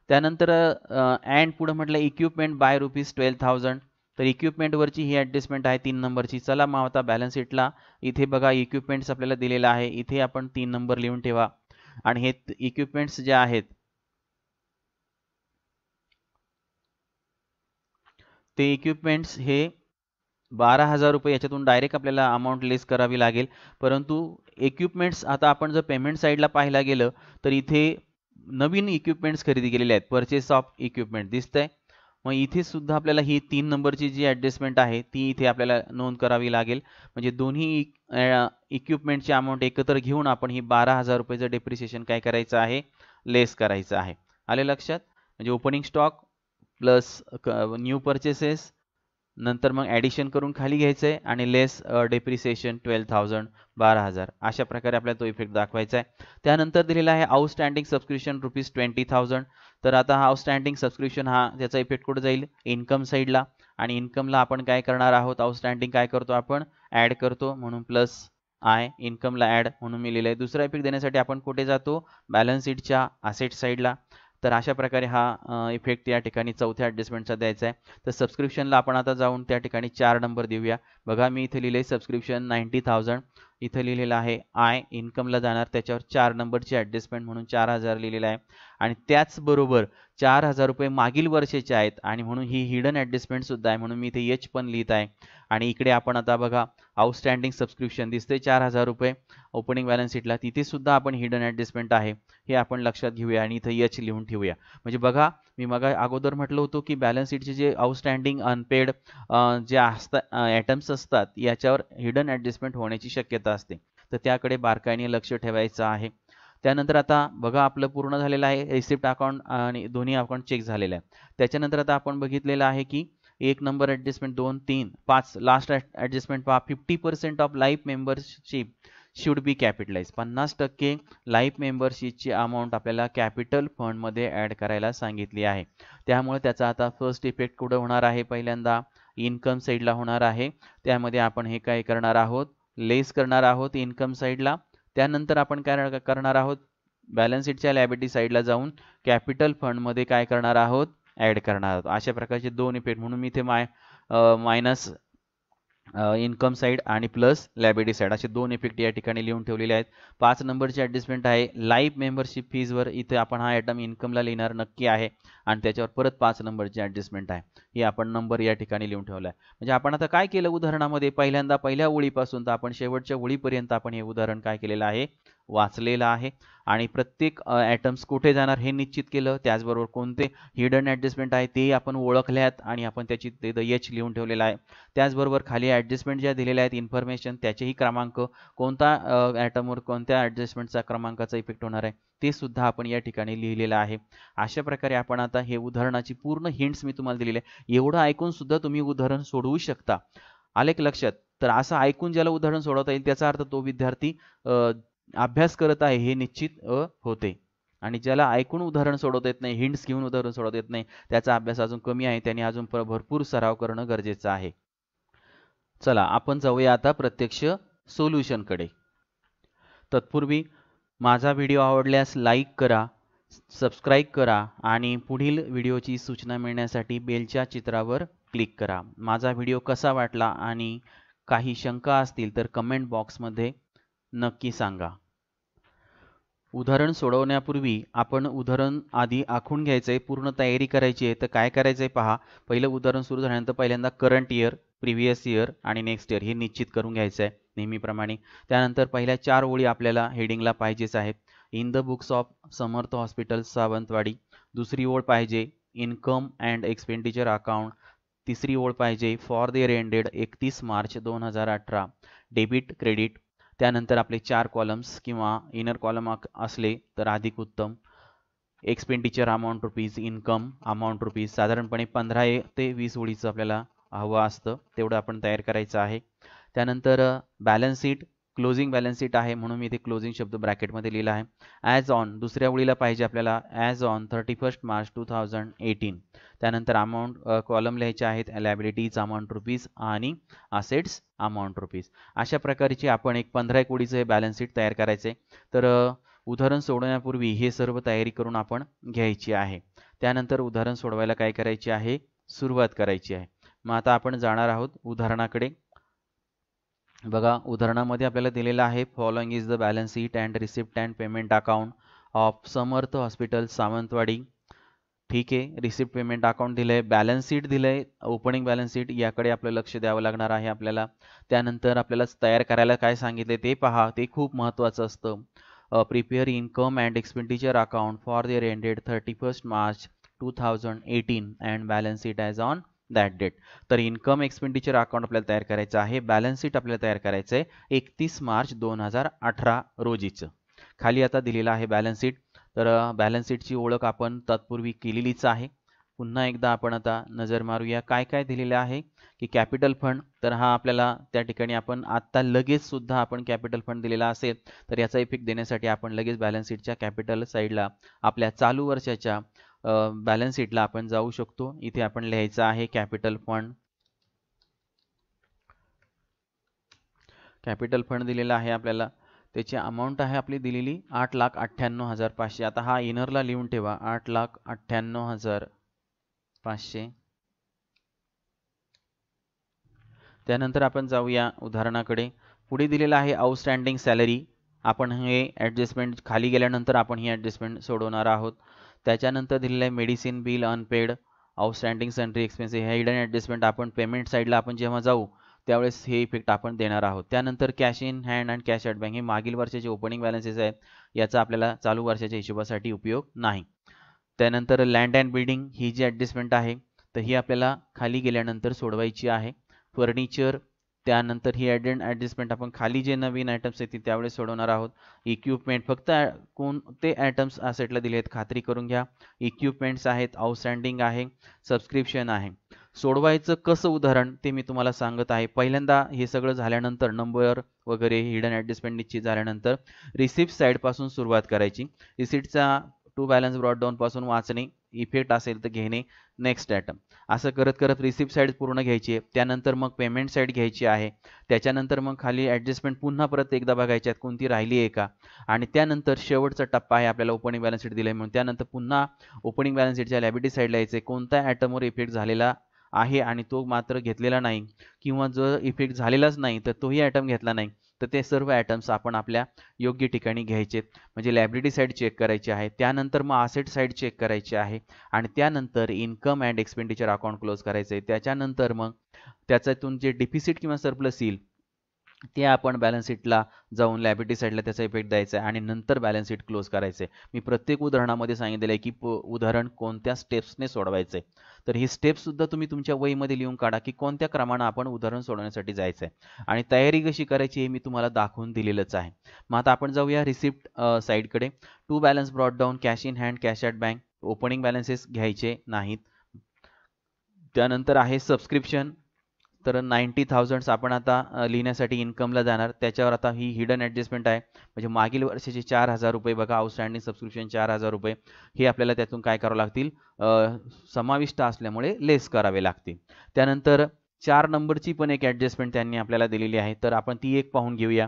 त्यानंतर अँड पुढं म्हटलं equipment by rupees twelve thousand तर इक्विपमेंटवरची ही ॲडजस्टमेंट आहे तीन नंबरची चला मग आता बॅलन्स शीटला इथे बघा इक्विपमेंट्स आपल्याला दिलेला आहे इथे आपण तीन नंबर लिहून ठेवा आणि हे इक्विपमेंट्स जे आहेत ते इक्विपमेंट्स हे बारा हजार रुपये याच्यातून डायरेक्ट आपल्याला अमाऊंट लेस करावी लागेल परंतु इक्विपमेंट्स आता आपण जर पेमेंट साईडला पाहायला गेलं तर इथे नवीन इक्विपमेंट्स खरेदी केलेले आहेत परचेस ऑफ इक्विपमेंट दिसतंय मग इथे सुद्धा आपल्याला ही तीन नंबरची जी ॲडजस्टमेंट आहे ती इथे आपल्याला नोंद करावी लागेल म्हणजे दोन्ही इक्विपमेंटची अमाऊंट एकत्र घेऊन आपण ही बारा हजार रुपयेचं डेप्रिसिएशन काय करायचं आहे लेस करायचं आहे आले लक्षात म्हणजे opening stock plus new purchases नंतर मग ॲडिशन करून खाली घ्यायचं आहे आणि लेस डेप्रिसिएशन ट्वेल्व थाउजंड बारा हजार अशा प्रकारे आपल्याला तो इफेक्ट दाखवायचा आहे त्यानंतर दिलेला आहे outstanding subscription rupees twenty thousand तर आता हा आउटस्टँडिंग सबस्क्रिप्शन हा त्याचा इफेक्ट कुठं जाईल इन्कम साईडला आणि इन्कमला आपण काय करणार आहोत आउटस्टँडिंग काय करतो आपण ॲड करतो म्हणून प्लस आय इन्कमला ॲड म्हणून मी लिहिलं आहे दुसरा इफेक्ट देण्यासाठी आपण कुठे जातो बॅलन्स शीटच्या असेट साईडला तर अशा प्रकारे हा इफेक्ट या ठिकाणी चौथ्या ॲडजस्टमेंटचा द्यायचा आहे तर सबस्क्रिप्शनला आपण आता जाऊन त्या ठिकाणी चार नंबर देऊया बघा मी इथे लिहिले सबस्क्रिप्शन नाईन्टी थाउजंड इथं लिहिलेलं आहे आय इन्कमला जाणार त्याच्यावर चार नंबरची ॲडजस्टमेंट म्हणून चार हजार लिहिलेलं आहे आणि त्याचबरोबर चार हजार रुपये मागील वर्षाचे आहेत आणि म्हणून ही हिडन ॲडजस्टमेंटसुद्धा आहे म्हणून मी इथे एच पण लिहित आहे आणि इकडे आपण आता बघा आउटस्टँडिंग सबस्क्रिप्शन दिसते चार हजार रुपये ओपनिंग बॅलन्स शीटला तिथे सुद्धा आपण हिडन ॲडजस्टमेंट आहे हे आपण लक्षात घेऊया आणि इथं यच लिहून ठेवूया म्हणजे बघा मी मग अगोदर म्हटलं होतो की बॅलन्स शीटचे जे आउटस्टँडिंग अनपेड जे असतात ॲटम्स असतात याच्यावर हिडन ॲडजस्टमेंट होण्याची शक्यता असते तर त्याकडे बारकाईने लक्ष ठेवायचं आहे त्यानंतर आता बघा आपलं पूर्ण झालेलं आहे रिसिप्ट अकाउंट आणि दोन्ही अकाउंट चेक झालेलं आहे त्याच्यानंतर आता आपण बघितलेलं आहे की एक नंबर ॲडजस्टमेंट दोन तीन पाच लास्ट ॲडजस्टमेंट पहा fifty percent of life membership should be capitalise पन्नास टक्के लाईफ मेंबरशिपची अमाऊंट आपल्याला कॅपिटल फंडमध्ये ॲड करायला सांगितली आहे त्यामुळे त्याचा आता फर्स्ट इफेक्ट कुठं होणार आहे पहिल्यांदा इन्कम साईडला होणार आहे त्यामध्ये आपण हे काय करणार आहोत लेस करणार आहोत इन्कम साईडला त्यानंतर आपण काय करणार आहोत बॅलन्स शीटच्या लायबिलिटी साईडला जाऊन कॅपिटल फंडमध्ये काय करणार आहोत ऍड करणार आहोत अशा प्रकारचे दोन इफेक्ट म्हणून मी इथे माय मायनस इन्कम साईड आणि प्लस लायबिलिटी साईड असे दोन इफेक्ट या ठिकाणी लिहून ठेवलेले आहेत पाच नंबरची ऍडजस्टमेंट आहे लाईफ मेंबरशिप फीजवर इथे आपण हा आयटम इन्कमला लिहिणार नक्की आहे आणि त्याच्यावर परत पाच नंबरची ऍडजस्टमेंट आहे हे आपण नंबर या ठिकाणी लिहून ठेवला आहे म्हणजे आपण आता काय केलं उदाहरणामध्ये पहिल्यांदा पहिल्या ओळीपासून तर आपण शेवटच्या ओळीपर्यंत आपण हे उदाहरण काय केलेलं आहे वाचलेला आहे आणि प्रत्येक ॲटम्स कुठे जाणार हे निश्चित केलं त्याचबरोबर कोणते हिडन ॲडजस्टमेंट आहे तेही आपण ओळखल्यात आणि आपण त्याची ते द एच लिहून ठेवलेला आहे त्याचबरोबर खाली ॲडजस्टमेंट ज्या दिलेल्या आहेत इन्फॉर्मेशन त्याचेही क्रमांक कोणता ॲटमवर कोणत्या ॲडजस्टमेंटचा क्रमांकाचा इफेक्ट होणार आहे ते सुद्धा आपण या ठिकाणी लिहिलेलं आहे अशा प्रकारे आपण आता हे उदाहरणाची पूर्ण हिंट्स मी तुम्हाला दिलेले आहे एवढं ऐकून सुद्धा तुम्ही उदाहरण सोडवू शकता आलेख लक्षात तर असं ऐकून ज्याला उदाहरण सोडवता येईल त्याचा अर्थ तो विद्यार्थी अभ्यास करत आहे हे निश्चित अ होते आणि ज्याला ऐकून उदाहरण सोडवता येत नाही हिंट्स घेऊन उदाहरण सोडवता येत नाही त्याचा अभ्यास अजून कमी आहे त्याने अजून भरपूर सराव करणं गरजेचं आहे चला आपण जाऊया आता प्रत्यक्ष सोल्युशनकडे तत्पूर्वी माझा व्हिडिओ आवडल्यास लाईक करा सबस्क्राईब करा आणि पुढील व्हिडिओची सूचना मिळण्यासाठी बेलच्या चित्रावर क्लिक करा माझा व्हिडिओ कसा वाटला आणि काही शंका असतील तर कमेंट बॉक्समध्ये नक्की सांगा उदाहरण सोडवण्यापूर्वी आपण उदाहरण आधी आखून घ्यायचं आहे पूर्ण तयारी करायची आहे तर काय करायचं आहे पहा पहिलं उदाहरण सुरू झाल्यानंतर पहिल्यांदा करंट इयर प्रिव्हियस इयर आणि नेक्स्ट इयर हे निश्चित करून घ्यायचं आहे नेहमीप्रमाणे त्यानंतर पहिल्या चार ओळी आपल्याला हेडिंगला पाहिजेच आहेत in the books of Samarth hospital Sawantwadi दुसरी ओळ पाहिजे इन्कम अँड एक्सपेंडिचर अकाउंट तिसरी ओळ पाहिजे फॉर द रेंडेड एकतीस मार्च दोन हजार अठरा डेबिट क्रेडिट त्यानंतर आपले चार कॉलम्स किंवा इनर कॉलम असले तर अधिक उत्तम expenditure amount rupees income amount rupees साधारणपणे पंधरा ते वीस ओळीचं आपल्याला हवं असतं तेवढं आपण तयार करायचं आहे त्यानंतर balance sheet closing balance sheet आहे म्हणून मी इथे क्लोजिंग शब्द ब्रॅकेटमध्ये लिहिला आहे ॲज ऑन दुसऱ्या ओळीला पाहिजे आपल्याला as on thirty first March two thousand eighteen त्यानंतर अमाऊंट कॉलम लिहायचे आहेत लायबिलिटीज अमाऊंट रुपीज आणि असेट्स अमाऊंट रुपीज अशा प्रकारची आपण एक पंधरा एक हे बॅलन्स शीट तयार करायचे तर उदाहरण सोडवण्यापूर्वी हे सर्व तयारी करून आपण घ्यायची आहे त्यानंतर उदाहरण सोडवायला काय करायची आहे सुरुवात करायची आहे मग आता आपण जाणार आहोत उदाहरणाकडे बघा उदाहरणामध्ये आपल्याला दिलेलं आहे following is the balance sheet and receipt and payment account of Samarth hospital Sawantwadi ठीक आहे रिसिप्ट पेमेंट अकाउंट दिलं आहे बॅलन्स शीट दिलं आहे ओपनिंग बॅलन्स शीट याकडे आपलं लक्ष द्यावं लागणार आहे आपल्याला त्यानंतर आपल्याला तयार करायला काय सांगितले ते पहा ते खूप महत्त्वाचं असतं prepare income and expenditure account for the ended thirty first March two thousand eighteen and balance sheet as on that date तर इन्कम एक्सपेंडिचर अकाउंट आपल्याला तयार करायचं आहे बॅलन्स शीट आपल्याला तयार करायचं आहे एकतीस मार्च दोन हजार अठरा रोजीचं खाली आता दिलेलं आहे बॅलन्स शीट तर बॅलन्स शीटची ओळख आपण तत्पूर्वी केलेलीच आहे पुन्हा एकदा आपण आता नजर मारूया काय काय दिलेलं आहे की कॅपिटल फंड तर हा आपल्याला त्या ठिकाणी आपण आत्ता लगेच सुद्धा आपण कॅपिटल फंड दिलेला असेल तर याचा इफेक्ट देण्यासाठी आपण लगेच बॅलन्स शीटच्या कॅपिटल साईडला आपल्या चालू वर्षाच्या बॅलन्स शीटला आपण जाऊ शकतो इथे आपण लिहायचं आहे कॅपिटल फंड कॅपिटल फंड दिलेला आहे आपल्याला त्याची अमाऊंट आहे आपली दिलेली आठ लाख अठ्ठ्याण्णव हजार पाचशे आता हा इनरला लिहून ठेवा आठ लाख अठ्ठ्याण्णव हजार पाचशे त्यानंतर आपण जाऊया उदाहरणाकडे पुढे दिलेला आहे आउटस्टँडिंग सॅलरी आपण हे ॲडजस्टमेंट खाली गेल्यानंतर आपण ही ॲडजस्टमेंट सोडवणार आहोत त्याच्यानंतर दिलेलं आहे medicine bill unpaid outstanding sundry expense हे हिडन ॲडजस्टमेंट आपण पेमेंट साईडला आपण जेव्हा जाऊ त्यावेळेस हे इफेक्ट आपण देणार आहोत त्यानंतर cash in hand and cash at bank हे मागील वर्षाचे ओपनिंग बॅलन्सेस आहेत याचा आपल्याला चालू वर्षाच्या हिशोबासाठी उपयोग नाही त्यानंतर लँड अँड बिल्डिंग ही जी ॲडजस्टमेंट आहे तर ही आपल्याला खाली गेल्यानंतर सोडवायची आहे फर्निचर त्यानंतर ही ॲडन ॲडजस्टमेंट आपण खाली जे नवीन आयटम्स येतील त्यावेळेस सोडवणार आहोत इक्विपमेंट फक्त कोणते आयटम्स असेटला दिले आहेत खात्री करून घ्या इक्विपमेंट्स आहेत आउटस्टँडिंग आहे सबस्क्रिप्शन आहे सोडवायचं कसं उदाहरण ते मी तुम्हाला सांगत आहे पहिल्यांदा हे सगळं झाल्यानंतर नंबर वगैरे हिडन ॲडजस्टमेंट निश्चित झाल्यानंतर रिसिप्ट साईडपासून सुरुवात करायची रिसिप्टचा टू बॅलन्स डाऊनपासून वाचणे इफेक्ट असेल तर घेणे नेक्स्ट ॲटम असं करत करत रिसिप्ट साईड पूर्ण घ्यायची आहे त्यानंतर मग पेमेंट साईड घ्यायची आहे त्याच्यानंतर मग खाली ॲडजस्टमेंट पुन्हा परत एकदा बघायची आहेत कोणती राहिली आहे का आणि त्यानंतर शेवटचा टप्पा आहे आपल्याला ओपनिंग बॅलन्स शीट दिलं आहे म्हणून त्यानंतर पुन्हा ओपनिंग बॅलन्स शीटच्या लॅबिटी साईडला यायचं आहे कोणत्या ॲटमवर इफेक्ट झालेला आहे आणि तो मात्र घेतलेला नाही किंवा जर इफेक्ट झालेलाच नाही तर तोही ॲटम घेतला नाही तर ते सर्व ॲटम्स आपण आपल्या योग्य ठिकाणी घ्यायचेत म्हणजे लायब्रिटी साईड चेक करायची आहे त्यानंतर मग आसेट साईड चेक करायची आहे आणि त्यानंतर income and expenditure account close करायचं आहे त्याच्यानंतर मग त्याच्यातून जे डिफिसिट किंवा सरप्लस येईल ते आपण बॅलन्स शीटला जाऊन लॅबिटी साईडला त्याचा इफेक्ट द्यायचा आहे आणि नंतर बॅलन्स शीट क्लोज करायचे मी प्रत्येक उदाहरणामध्ये सांगितलेलं आहे की उदाहरण कोणत्या स्टेप्सने सोडवायचे तर ही स्टेप्ससुद्धा तुम्ही तुमच्या वहीमध्ये लिहून काढा की कोणत्या क्रमानं आपण उदाहरण सोडवण्यासाठी जायचं आहे आणि तयारी कशी करायची हे मी तुम्हाला दाखवून दिलेलंच आहे मग आता आपण जाऊया रिसिप्ट साईडकडे to balance brought down cash in hand cash at bank opening balances घ्यायचे नाहीत त्यानंतर आहे सबस्क्रिप्शन तर नाईन्टी थाउजंड्स आपण आता लिहिण्यासाठी इन्कमला जाणार त्याच्यावर आता ही हिडन ॲडजस्टमेंट आहे म्हणजे मागील वर्षाचे चार हजार रुपये बघा आउटस्टँडिंग सबस्क्रिप्शन चार हजार रुपये हे आपल्याला त्यातून काय करावं लागतील समाविष्ट असल्यामुळे लेस करावे लागतील त्यानंतर चार नंबरची पण एक ॲडजस्टमेंट त्यांनी आपल्याला दिलेली आहे तर आपण ती एक पाहून घेऊया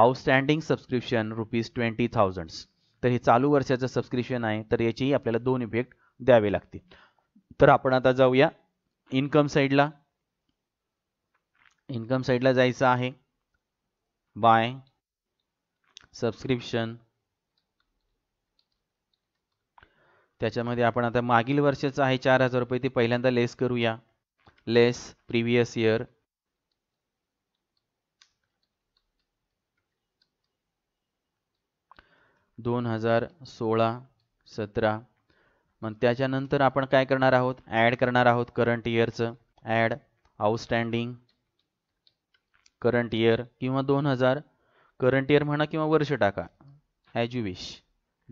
outstanding subscription rupees twenty thousands तर हे चालू वर्षाचं सबस्क्रिप्शन आहे तर याचीही आपल्याला दोन इफेक्ट द्यावे लागतील तर आपण आता जाऊया इन्कम साईडला इन्कम साईडला जायचं आहे बाय सबस्क्रिप्शन त्याच्यामध्ये आपण आता मागील वर्षाचं आहे चार हजार रुपये ते पहिल्यांदा लेस करूया लेस प्रिव्हियस इयर दोन हजार सोळा सतरा मग त्याच्यानंतर आपण काय करणार आहोत ॲड करणार आहोत करंट इयरचं ॲड आउटस्टँडिंग करंट इयर किंवा दोन हजार करंट इयर म्हणा किंवा वर्ष टाका ॲज यू विश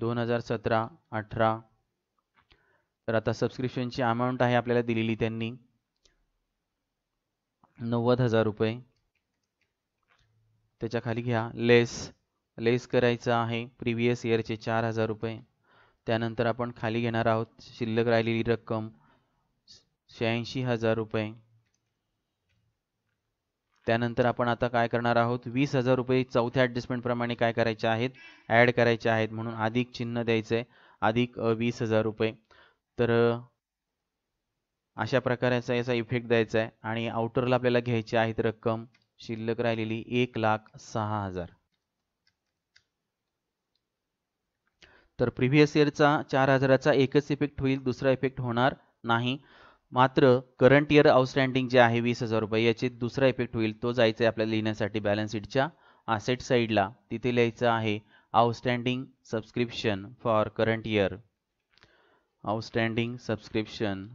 दोन हजार सतरा अठरा तर आता सबस्क्रिप्शनची अमाऊंट आहे आपल्याला दिलेली त्यांनी नव्वद हजार रुपये त्याच्या खाली घ्या लेस लेस करायचं आहे प्रिव्हियस इयरचे चार हजार रुपये त्यानंतर आपण खाली घेणार आहोत शिल्लक राहिलेली रक्कम शहाऐंशी हजार रुपये त्यानंतर आपण आता काय करणार आहोत वीस हजार रुपये चौथ्या प्रमाणे काय करायचे आहेत ॲड करायचे आहेत म्हणून अधिक चिन्ह द्यायचं आहे अधिक वीस हजार रुपये तर अशा प्रकारचा याचा इफेक्ट द्यायचा आहे आणि आउटरला आपल्याला घ्यायची आहेत रक्कम शिल्लक राहिलेली एक लाख सहा हजार तर प्रिव्हियस इयरचा चार हजाराचा एकच इफेक्ट होईल दुसरा इफेक्ट होणार नाही मात्र करंट इयर आउटस्टँडिंग जे आहे वीस हजार रुपये याचे दुसरा इफेक्ट होईल तो जायचा आहे आपल्याला लिहिण्यासाठी बॅलन्स शीटच्या आसेट साईडला तिथे लिहायचं आहे outstanding subscription for current year outstanding subscription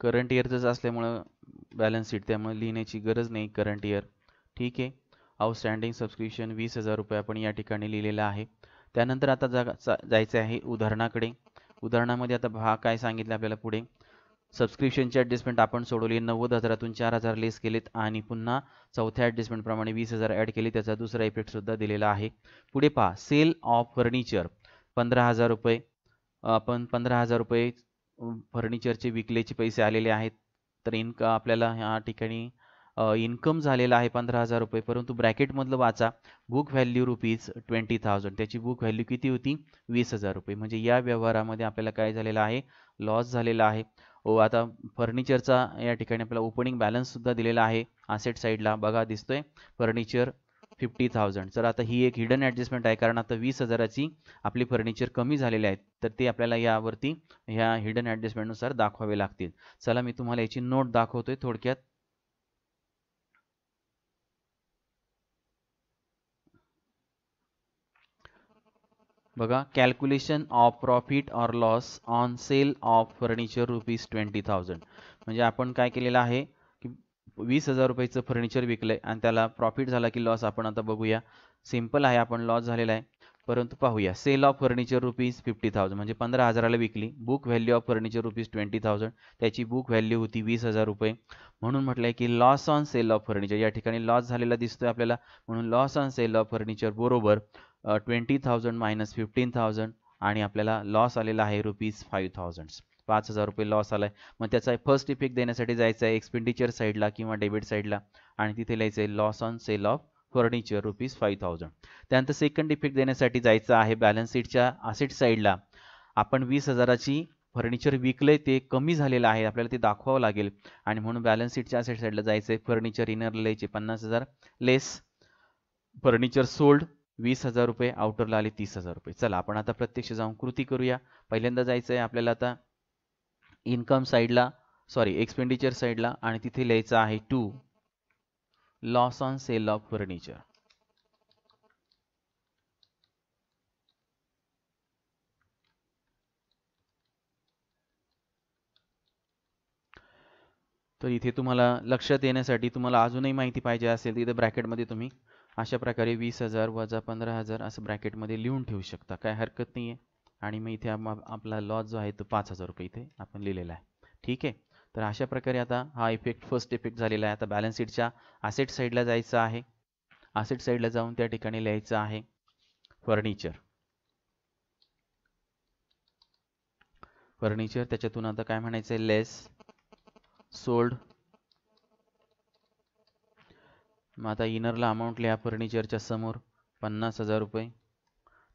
current इयरच असल्यामुळं बॅलन्स शीट त्यामुळे लिहिण्याची गरज नाही करंट इयर ठीक आहे आउटस्टँडिंग सबस्क्रिप्शन वीस हजार रुपये आपण या ठिकाणी लिहिलेलं आहे त्यानंतर आता जा जायचं आहे उदाहरणाकडे उदाहरणामध्ये आता भाग काय सांगितलं आपल्याला पुढे सबस्क्रिप्शनची ॲडजस्टमेंट आपण सोडवली नव्वद हजारातून चार हजार लेस केलेत आणि पुन्हा चौथ्या ॲडजस्टमेंटप्रमाणे वीस हजार ॲड केले त्याचा दुसरा इफेक्टसुद्धा दिलेला आहे पुढे पहा सेल ऑफ फर्निचर पंधरा हजार रुपये आपण पंधरा हजार रुपये फर्निचरचे विकलेचे पैसे आलेले आहेत तर इनका आपल्याला ह्या ठिकाणी इन्कम झालेला आहे पंधरा हजार रुपये परंतु ब्रॅकेटमधलं वाचा book value rupees twenty thousand त्याची बुक व्हॅल्यू किती होती वीस हजार रुपये म्हणजे या व्यवहारामध्ये आपल्याला काय झालेलं आहे लॉस झालेला आहे ओ आता फर्निचरचा या ठिकाणी आपल्याला ओपनिंग बॅलन्ससुद्धा दिलेला आहे आसेट साईडला बघा दिसतोय फर्निचर फिफ्टी थाउजंड तर आता ही एक हिडन ॲडजस्टमेंट आहे कारण आता वीस हजाराची आपली फर्निचर कमी झालेली आहेत तर ते आपल्याला यावरती ह्या हिडन ॲडजस्टमेंटनुसार दाखवावे लागतील चला मी तुम्हाला याची नोट दाखवतोय थोडक्यात बघा calculation of profit or loss on sale of furniture rupees twenty thousand म्हणजे आपण काय केलेलं आहे की वीस हजार रुपयाचं फर्निचर विकलंय आणि त्याला प्रॉफिट झाला की लॉस आपण आता बघूया सिम्पल आहे आपण लॉस झालेला आहे परंतु पाहूया sale of furniture rupees fifty thousand म्हणजे पंधरा हजाराला विकली book value of furniture rupees twenty thousand त्याची बुक व्हॅल्यू होती वीस हजार रुपये म्हणून म्हटलंय की loss on sale of furniture या ठिकाणी लॉस झालेला दिसतोय आपल्याला म्हणून loss on sale of furniture बरोबर twenty thousand minus fifteen thousand आणि आपल्याला लॉस आलेला आहे रुपीज फाईव्ह थाउजंड पाच हजार रुपये लॉस आला आहे मग त्याचा फर्स्ट इफेक्ट देण्यासाठी जायचं आहे एक्सपेंडिचर साईडला किंवा डेबिट साईडला आणि तिथे लिहायचं आहे loss on sale of furniture rupees five thousand त्यानंतर सेकंड इफेक्ट देण्यासाठी जायचं आहे बॅलन्स शीटच्या असेट साईडला आपण वीस हजाराची फर्निचर विकले ते कमी झालेलं आहे आपल्याला ते दाखवावं लागेल आणि म्हणून बॅलन्स शीटच्या असेट साईडला जायचं आहे फर्निचर इनर लिहायचे पन्नास हजार लेस फर्निचर सोल्ड वीस हजार रुपये आउटरला आले तीस हजार रुपये चला आपण आता प्रत्यक्ष जाऊन कृती करूया पहिल्यांदा जायचं आहे आपल्याला आता इन्कम साईडला सॉरी एक्सपेंडिचर साईडला आणि तिथे लिहायचं आहे to loss on sale of furniture तर इथे तुम्हाला लक्षात येण्यासाठी तुम्हाला अजूनही माहिती पाहिजे असेल तर इथे ब्रॅकेटमध्ये तुम्ही अशा प्रकारे वीस हजार वजा पंधरा हजार असं ब्रॅकेटमध्ये लिहून ठेवू शकता काय हरकत नाही आहे आणि मग इथे आपला लॉस जो आहे तो पाच हजार रुपये इथे आपण लिहिलेला आहे ठीक आहे तर अशा प्रकारे आता हा इफेक्ट फर्स्ट इफेक्ट झालेला आहे आता बॅलन्स शीटच्या आसेट साईडला जायचं आहे आसेट साईडला जाऊन त्या ठिकाणी लिहायचं आहे फर्निचर फर्निचर त्याच्यातून आता काय म्हणायचं आहे लेस सोल्ड मग आता इनरला अमाऊंट लिहा फर्निचरच्या समोर पन्नास हजार रुपये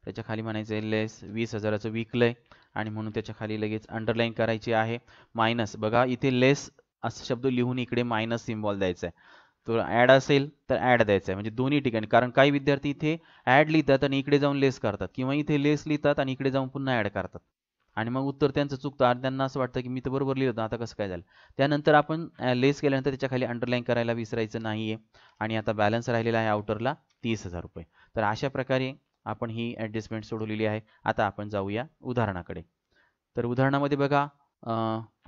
त्याच्या खाली म्हणायचं आहे लेस वीस हजाराचं विकलं आहे आणि म्हणून त्याच्या खाली लगेच अंडरलाईन करायची आहे मायनस बघा इथे लेस असं शब्द लिहून इकडे मायनस सिम्बॉल द्यायचा आहे तो ॲड असेल तर ॲड द्यायचा आहे म्हणजे दोन्ही ठिकाणी कारण काही विद्यार्थी इथे ॲड लिहितात आणि इकडे जाऊन लेस करतात किंवा इथे लेस लिहितात आणि इकडे जाऊन पुन्हा ॲड करतात आणि मग उत्तर त्यांचं चुकतं आणि त्यांना असं वाटतं की मी तर बरोबर लिहिलं होतं आता कसं काय झालं त्यानंतर आपण लेस केल्यानंतर त्याच्या खाली अंडरलाईन करायला विसरायचं नाही आहे आणि आता बॅलन्स राहिलेला आहे आउटरला तीस हजार रुपये तर अशा प्रकारे आपण ही ॲडजस्टमेंट सोडवलेली आहे आता आपण जाऊया उदाहरणाकडे तर उदाहरणामध्ये बघा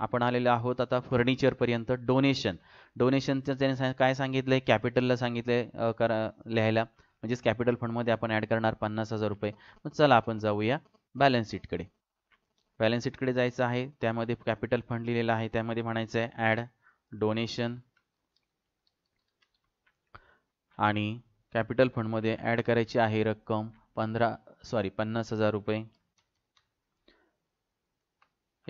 आपण आलेलो आहोत आता फर्निचरपर्यंत डोनेशन डोनेशनचं त्याने सांग काय सांगितलं आहे कॅपिटलला सांगितलं आहे करा लिहायला म्हणजेच कॅपिटल फंडमध्ये आपण ॲड करणार पन्नास हजार रुपये मग चला आपण जाऊया बॅलन्स शीटकडे बॅलन्स शीटकडे जायचं आहे त्यामध्ये कॅपिटल फंड लिहिलेला आहे त्यामध्ये म्हणायचं आहे ॲड डोनेशन आणि कॅपिटल फंडमध्ये ॲड करायची आहे रक्कम पंधरा सॉरी पन्नास हजार रुपये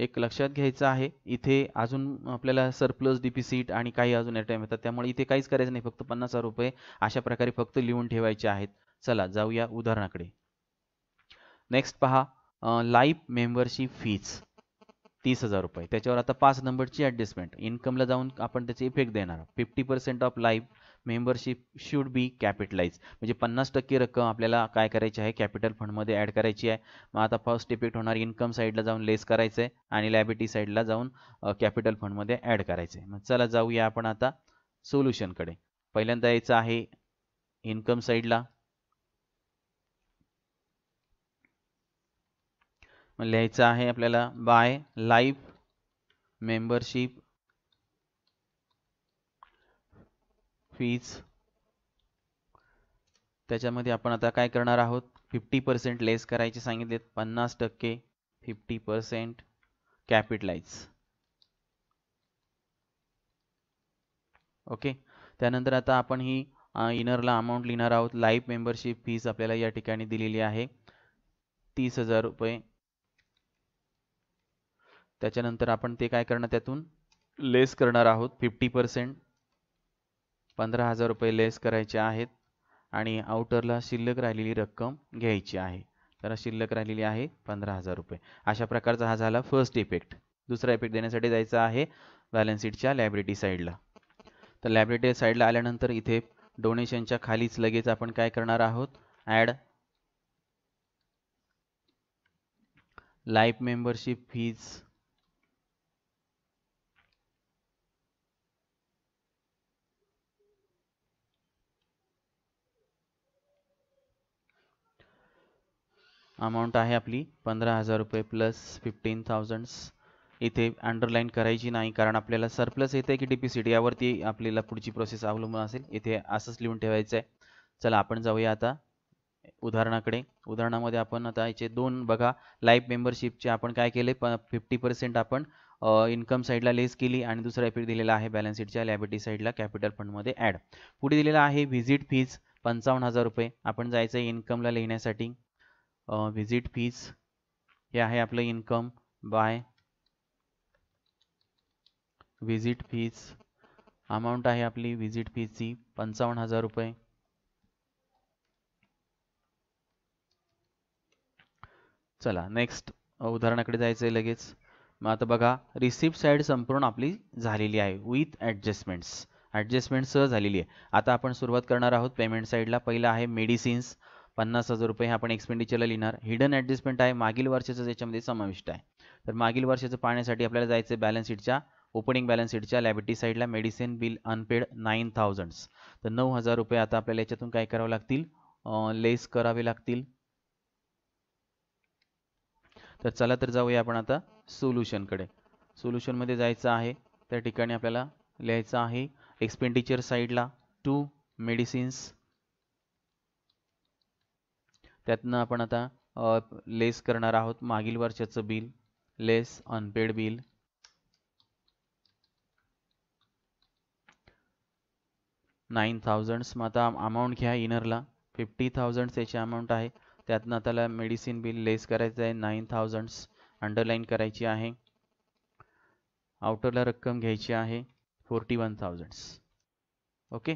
एक लक्षात घ्यायचं आहे इथे अजून आपल्याला सरप्लस डिपिसिट आणि काही अजून टाइम येतात त्यामुळे इथे काहीच करायचं नाही फक्त पन्नास हजार रुपये अशा प्रकारे फक्त लिहून ठेवायचे आहेत चला जाऊया उदाहरणाकडे नेक्स्ट पहा लाईफ मेंबरशिप फीज तीस हजार रुपये त्याच्यावर आता पाच नंबरची ॲडजस्टमेंट इन्कमला जाऊन आपण त्याचे इफेक्ट देणार fifty percent of life membership should be capitalise म्हणजे पन्नास टक्के रक्कम आपल्याला काय करायची आहे कॅपिटल फंडमध्ये ॲड करायची आहे मग आता फर्स्ट इफेक्ट होणार इन्कम साईडला जाऊन लेस करायचं आहे आणि लायबिलिटी साईडला जाऊन कॅपिटल फंडमध्ये ॲड करायचं आहे मग चला जाऊया आपण आता सोल्युशनकडे पहिल्यांदा यायचं आहे इन्कम साईडला मग लिहायचं आहे आपल्याला बाय लाईफ मेंबरशिप फीज त्याच्यामध्ये आपण आता काय करणार आहोत फिफ्टी पर्सेंट लेस करायचे सांगितलेत पन्नास टक्के फिफ्टी पर्सेंट कॅपिटलाइज ओके त्यानंतर आता आपण ही इनरला अमाऊंट लिहिणार आहोत लाईफ मेंबरशिप फीज आपल्याला या ठिकाणी दिलेली आहे तीस हजार रुपये त्याच्यानंतर आपण ते काय करणार त्यातून लेस करणार आहोत फिफ्टी पर्सेंट पंधरा हजार रुपये लेस करायचे आहेत आणि आउटरला शिल्लक राहिलेली रक्कम घ्यायची आहे तर शिल्लक राहिलेली आहे पंधरा हजार रुपये अशा प्रकारचा हा झाला फर्स्ट इफेक्ट दुसरा इफेक्ट देण्यासाठी जायचा आहे बॅलन्स शीटच्या लायब्रिटी साईडला तर लायब्रिटी साईडला आल्यानंतर इथे डोनेशनच्या खालीच लगेच आपण काय करणार आहोत add life membership fees amount आहे आपली पंधरा हजार रुपये प्लस फिफ्टीन थाउजंड इथे अंडरलाईन करायची नाही कारण आपल्याला सरप्लस येते की डीपीसीडी यावरती आपल्याला पुढची प्रोसेस अवलंबून असेल इथे असंच लिहून ठेवायचं आहे चला आपण जाऊया आता उदाहरणाकडे उदाहरणामध्ये आपण आता याचे दोन बघा लाईफ मेंबरशिपचे आपण काय केले प फिफ्टी पर्सेंट आपण इन्कम साईडला लेस केली आणि दुसरा एपिक दिलेला आहे बॅलन्स शीटच्या लॅबिटी साईडला कॅपिटल फंडमध्ये ॲड पुढे दिलेला आहे व्हिजिट फीज पंचावन्न हजार रुपये आपण जायचं आहे इन्कमला लिहिण्यासाठी विजिट फीज हे आहे आपलं income by visit fees amount आहे आपली विजिट फीजची पंचावन्न हजार रुपये चला नेक्स्ट उदाहरणाकडे जायचं आहे लगेच मग आता बघा रिसिप्ट साइड संपूर्ण आपली झालेली आहे विथ ॲडजस्टमेंट्स सह झालेली आहे आता आपण सुरुवात करणार आहोत पेमेंट साइडला पहिलं आहे मेडिसिन्स पन्नास हजार रुपये हे आपण एक्सपेंडिचरला लिहिणार हिडन ॲडजस्टमेंट आहे मागील वर्षाचं त्याच्यामध्ये समाविष्ट आहे तर मागील वर्षाचं पाहण्यासाठी आपल्याला जायचं बॅलन्स शीटच्या ओपनिंग बॅलन्स शीटच्या लॅबिटी साईडला medicine bill unpaid nine thousands तर नऊ हजार रुपये आता आपल्याला याच्यातून काय करावं लागतील लेस करावे लागतील तर चला तर जाऊया आपण आता सोल्युशनकडे सोल्युशनमध्ये जायचं आहे त्या ठिकाणी आपल्याला लिहायचं आहे एक्सपेंडिचर साईडला टू मेडिसिन्स त्यातनं आपण आता लेस करणार आहोत मागील वर्षाचं bill less unpaid bill nine thousands मग आता अमाऊंट घ्या इनरला फिफ्टी थाउजंड्स याची अमाऊंट आहे त्यातनं त्याला मेडिसिन बिल लेस करायचं आहे नाईन थाउजंड्स अंडरलाईन करायची आहे आउटरला रक्कम घ्यायची आहे फोर्टी वन थाउजंड्स ओके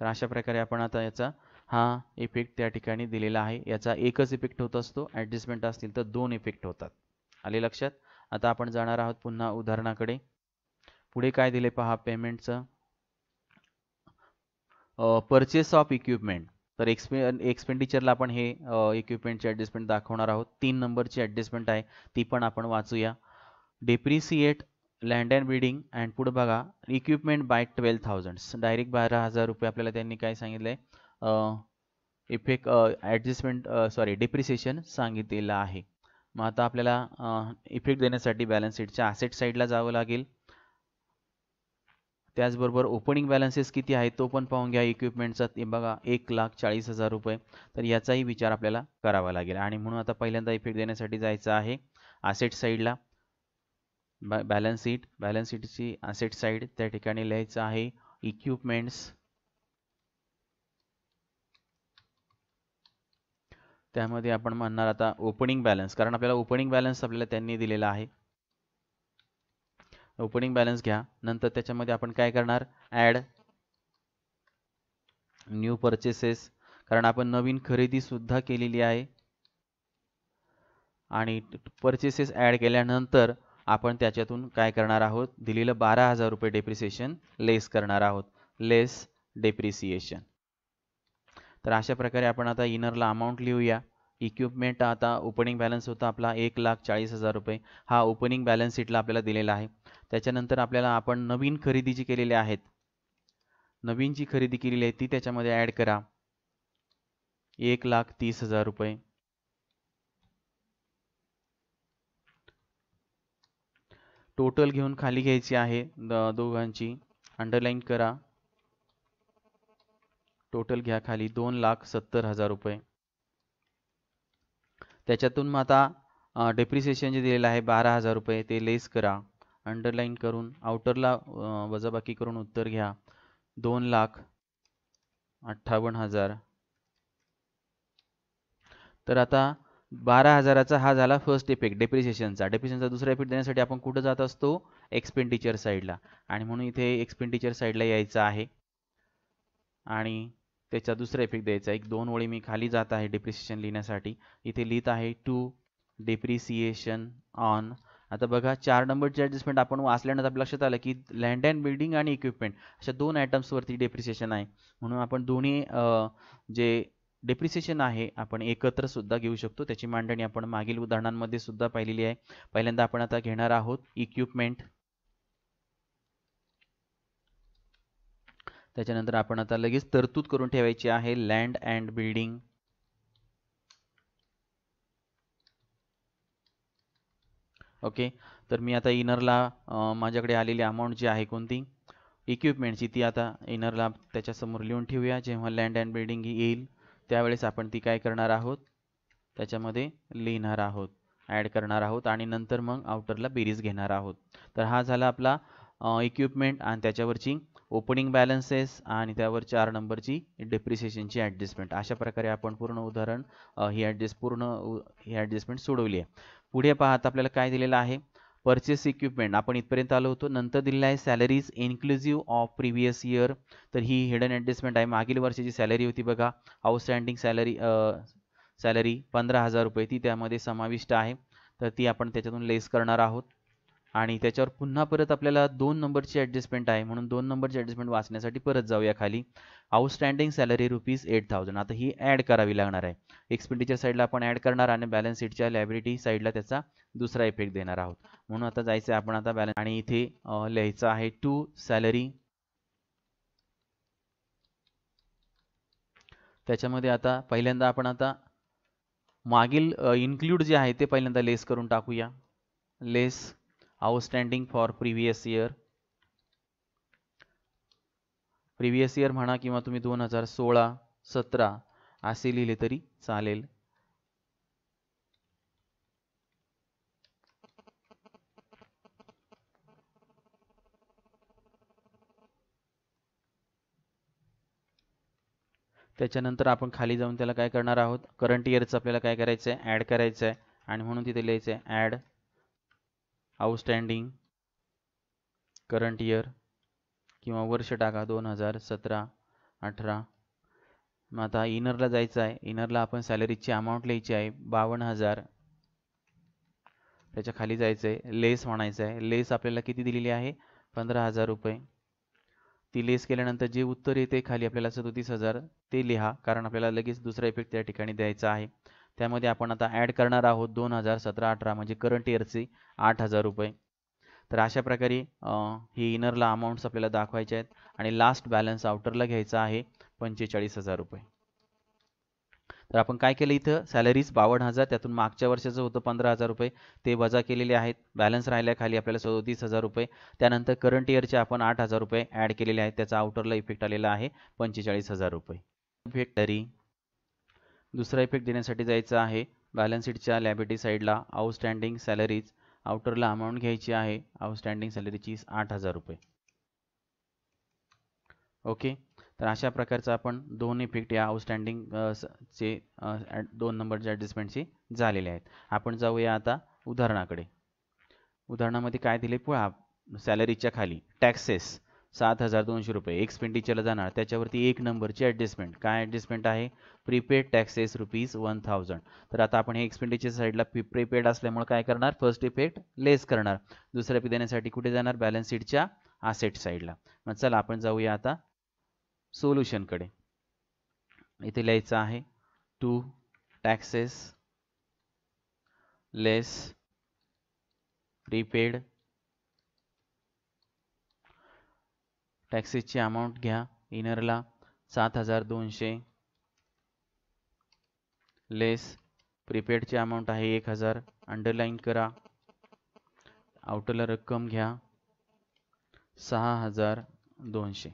तर अशा प्रकारे आपण आता याचा हा इफेक्ट त्या ठिकाणी दिलेला आहे याचा एकच इफेक्ट होत असतो ॲडजस्टमेंट असतील तर दोन इफेक्ट होतात आले लक्षात आता आपण जाणार आहोत पुन्हा उदाहरणाकडे पुढे काय दिले पहा पेमेंटचं परचेस ऑफ इक्विपमेंट तर एक्सपे एक्सपेंडिचरला आपण हे इक्विपमेंटची ॲडजस्टमेंट दाखवणार आहोत तीन नंबरची ॲडजस्टमेंट आहे ती पण आपण वाचूया depreciate land and building and पुढे बघा equipment by twelve thousands direct बारा हजार रुपये आपल्याला त्यांनी काय सांगितलं आहे इफेक्ट ॲडजस्टमेंट सॉरी डिप्रिसिएशन सांगितलेलं आहे मग आता आपल्याला इफेक्ट देण्यासाठी बॅलन्स शीटच्या ॲसेट साईडला जावं लागेल त्याचबरोबर ओपनिंग बॅलन्सेस किती आहेत तो पण पाहून घ्या इक्विपमेंटचा ते बघा एक लाख चाळीस हजार रुपये तर याचाही विचार आपल्याला करावा लागेल आणि म्हणून आता पहिल्यांदा इफेक्ट देण्यासाठी जायचं आहे आसेट साईडला बॅ बॅलन्स शीट बॅलन्स शीटची आसेट साईड त्या ठिकाणी लिहायचं आहे इक्विपमेंट्स त्यामध्ये आपण म्हणणार आता ओपनिंग बॅलन्स कारण आपल्याला ओपनिंग बॅलन्स आपल्याला त्यांनी दिलेला आहे ओपनिंग बॅलन्स घ्या नंतर त्याच्यामध्ये आपण काय करणार ॲड न्यू परचेसेस कारण आपण नवीन खरेदीसुद्धा केलेली आहे आणि परचेसेस ॲड केल्यानंतर आपण त्याच्यातून काय करणार आहोत दिलेलं बारा हजार रुपये डेप्रिसिएशन लेस करणार आहोत लेस डेप्रिसिएशन तर अशा प्रकारे आपण आता इनरला अमाऊंट लिहूया इक्विपमेंट आता ओपनिंग बॅलन्स होता आपला एक लाख चाळीस हजार रुपये हा ओपनिंग बॅलन्स शीटला आपल्याला दिलेला आहे त्याच्यानंतर आपल्याला आपण नवीन खरेदी जी केलेली आहेत नवीन जी खरेदी केलेली आहे ती त्याच्यामध्ये ॲड करा एक लाख तीस हजार रुपये टोटल घेऊन खाली घ्यायची आहे दोघांची अंडरलाईन करा टोटल घ्या खाली दोन लाख सत्तर हजार रुपये त्याच्यातून मग आता डेप्रिसिएशन जे दिलेलं आहे बारा हजार रुपये ते लेस करा अंडरलाईन करून आउटरला वजाबाकी करून उत्तर घ्या दोन लाख अठ्ठावन्न हजार तर आता बारा हजाराचा हा झाला फर्स्ट इफेक्ट डेप्रिसिएशनचा डेप्रिसिएशनचा दुसरा इफेक्ट देण्यासाठी आपण कुठं जात असतो एक्सपेंडिचर साईडला आणि म्हणून इथे एक्सपेंडिचर साईडला यायचं आहे आणि त्याचा दुसरा इफेक्ट द्यायचा एक दोन ओळी मी खाली जात आहे डिप्रिसिएशन लिहिण्यासाठी इथे लिहित आहे टू डिप्रिसिएशन ऑन आता बघा चार नंबरची ॲडजस्टमेंट आपण वाचल्यानंतर आपल्या लक्षात आलं की लँड अँड बिल्डिंग आणि इक्विपमेंट अशा दोन आयटम्सवरती डेप्रिसिएशन आहे म्हणून आपण दोन्ही जे डेप्रिसिएशन आहे आपण एकत्र सुद्धा घेऊ शकतो त्याची मांडणी आपण मागील उदाहरणांमध्ये सुद्धा पाहिलेली आहे पहिल्यांदा आपण आता घेणार आहोत इक्विपमेंट त्याच्यानंतर आपण आता लगेच तरतूद करून ठेवायची आहे लँड अँड बिल्डिंग ओके तर मी आता इनरला माझ्याकडे आलेली अमाऊंट जी आहे कोणती इक्विपमेंटची ती आता इनरला त्याच्यासमोर लिहून ठेवूया जेव्हा लँड अँड बिल्डिंग येईल त्यावेळेस आपण ती काय करणार आहोत त्याच्यामध्ये लिहिणार आहोत ॲड करणार आहोत आणि नंतर मग आउटरला बेरीज घेणार आहोत तर हा झाला आपला इक्विपमेंट आणि त्याच्यावरची ओपनिंग बॅलन्सेस आणि त्यावर चार नंबरची डेप्रिसिएशनची ॲडजस्टमेंट अशा प्रकारे आपण पूर्ण उदाहरण ही ॲडजस्ट पूर्ण ही ॲडजस्टमेंट सोडवली आहे पुढे पाहत आपल्याला काय दिलेलं आहे परचेस इक्विपमेंट आपण इथपर्यंत आलो होतो नंतर दिलेलं आहे salaries inclusive of previous year तर ही हिडन ॲडजस्टमेंट आहे मागील वर्षाची सॅलरी होती बघा आउटस्टँडिंग सॅलरी सॅलरी पंधरा हजार रुपये ती त्यामध्ये समाविष्ट आहे तर ती आपण त्याच्यातून लेस करणार आहोत आणि त्याच्यावर पुन्हा परत आपल्याला दोन नंबरची ॲडजस्टमेंट आहे म्हणून दोन नंबरची ॲडजस्टमेंट वाचण्यासाठी परत जाऊया खाली outstanding salary rupees eight thousand आता ही ॲड करावी लागणार आहे एक्सपेंडिचर साईडला आपण ॲड करणार आणि बॅलन्स शीटच्या लायब्रिटी साईडला त्याचा दुसरा इफेक्ट देणार आहोत म्हणून आता जायचं आहे आपण आता बॅलन्स आणि इथे लिहायचं आहे टू सॅलरी त्याच्यामध्ये आता पहिल्यांदा आपण आता मागील इन्क्लूड जे आहे ते पहिल्यांदा लेस करून टाकूया less outstanding for previous year previous year म्हणा किंवा तुम्ही दोन हजार सोळा सतरा असे लिहिले तरी चालेल त्याच्यानंतर आपण खाली जाऊन त्याला काय करणार आहोत करंट इयरचं आपल्याला काय करायचं आहे ॲड करायचं आहे आणि म्हणून तिथे लिहायचं आहे ॲड आउटस्टँडिंग करंट इयर किंवा वर्ष टाका दोन हजार सतरा अठरा मग आता इनरला जायचं आहे इनरला आपण सॅलरीची अमाऊंट लिहायची आहे बावन्न हजार त्याच्या खाली जायचं आहे लेस म्हणायचं आहे लेस आपल्याला किती दिलेली आहे पंधरा हजार रुपये ती लेस केल्यानंतर जे उत्तर येते खाली आपल्याला सदोतीस हजार ते लिहा कारण आपल्याला लगेच दुसरा इफेक्ट त्या ठिकाणी द्यायचा आहे त्यामध्ये आपण आता ॲड करणार आहोत दोन हजार सतरा अठरा म्हणजे करंट इयरचे आठ हजार रुपये तर अशा प्रकारे ही इनरला अमाऊंट्स आपल्याला दाखवायचे आहेत आणि लास्ट बॅलन्स आउटरला घ्यायचा आहे पंचेचाळीस हजार रुपये तर आपण काय केलं इथं सॅलरीज बावन्न हजार त्यातून मागच्या वर्षाचं होतं पंधरा हजार रुपये ते वजा केलेले आहेत बॅलन्स राहिल्याखाली खाली आपल्याला सदोतीस हजार रुपये त्यानंतर करंट इयरचे आपण आठ हजार रुपये ॲड केलेले आहेत त्याचा आउटरला इफेक्ट आलेला आहे पंचेचाळीस हजार रुपये इफेक्ट तरी दुसरा इफेक्ट देण्यासाठी जायचं आहे बॅलन्स शीटच्या लॅबिटी साईडला आउटस्टँडिंग सॅलरीज आउटरला अमाऊंट घ्यायची आहे आउटस्टँडिंग सॅलरीची आठ हजार रुपये ओके तर अशा प्रकारचा आपण दोन इफेक्ट या आउटस्टँडिंग चे दोन नंबरच्या ॲडजस्टमेंटचे झालेले आहेत आपण जाऊया आता उदाहरणाकडे उदाहरणामध्ये काय दिले पुळा सॅलरीच्या खाली टॅक्सेस सात हजार दोनशे रुपये एक्सपेंडिचरला जाणार त्याच्यावरती एक नंबरची ॲडजस्टमेंट काय ॲडजस्टमेंट आहे prepaid taxes rupees one thousand तर आता आपण हे एक्सपेंडिचर साईडला प्रीपेड असल्यामुळे काय करणार फर्स्ट इफेक्ट लेस करणार दुसऱ्या देण्यासाठी कुठे जाणार बॅलन्स शीटच्या आसेट साईडला मग चला आपण जाऊया आता सोल्युशनकडे इथे लिहायचं आहे टू टॅक्सेस लेस प्रीपेड टॅक्सेसची अमाऊंट घ्या इनरला सात हजार दोनशे लेस प्रीपेडची अमाऊंट आहे एक हजार अंडरलाईन करा आउटरला रक्कम घ्या सहा हजार दोनशे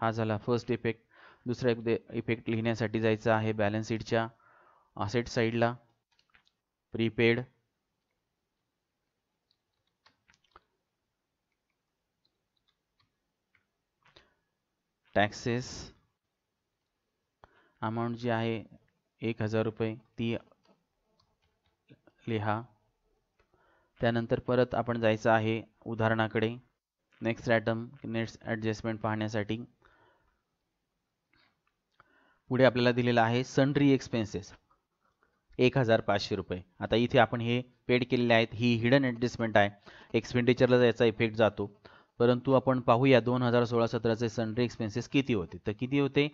हा झाला फर्स्ट इफेक्ट दुसरा इफेक्ट लिहिण्यासाठी जायचं आहे बॅलन्स शीटच्या आसेट साईडला प्रीपेड टॅक्सेस अमाऊंट जी आहे एक हजार रुपये ती लिहा त्यानंतर परत आपण जायचं आहे उदाहरणाकडे नेक्स्ट ॲटम नेक्स्ट ॲडजस्टमेंट पाहण्यासाठी पुढे आपल्याला दिलेला आहे सन्ड्री एक्सपेन्सेस एक हजार पाचशे रुपये आता इथे आपण हे पेड केलेले आहेत ही हिडन ॲडजस्टमेंट आहे एक्सपेंडिचरला याचा इफेक्ट जातो परंतु आपण पाहूया दोन हजार सोळा सतराचे सन्ड्री एक्सपेन्सेस किती होते तर किती होते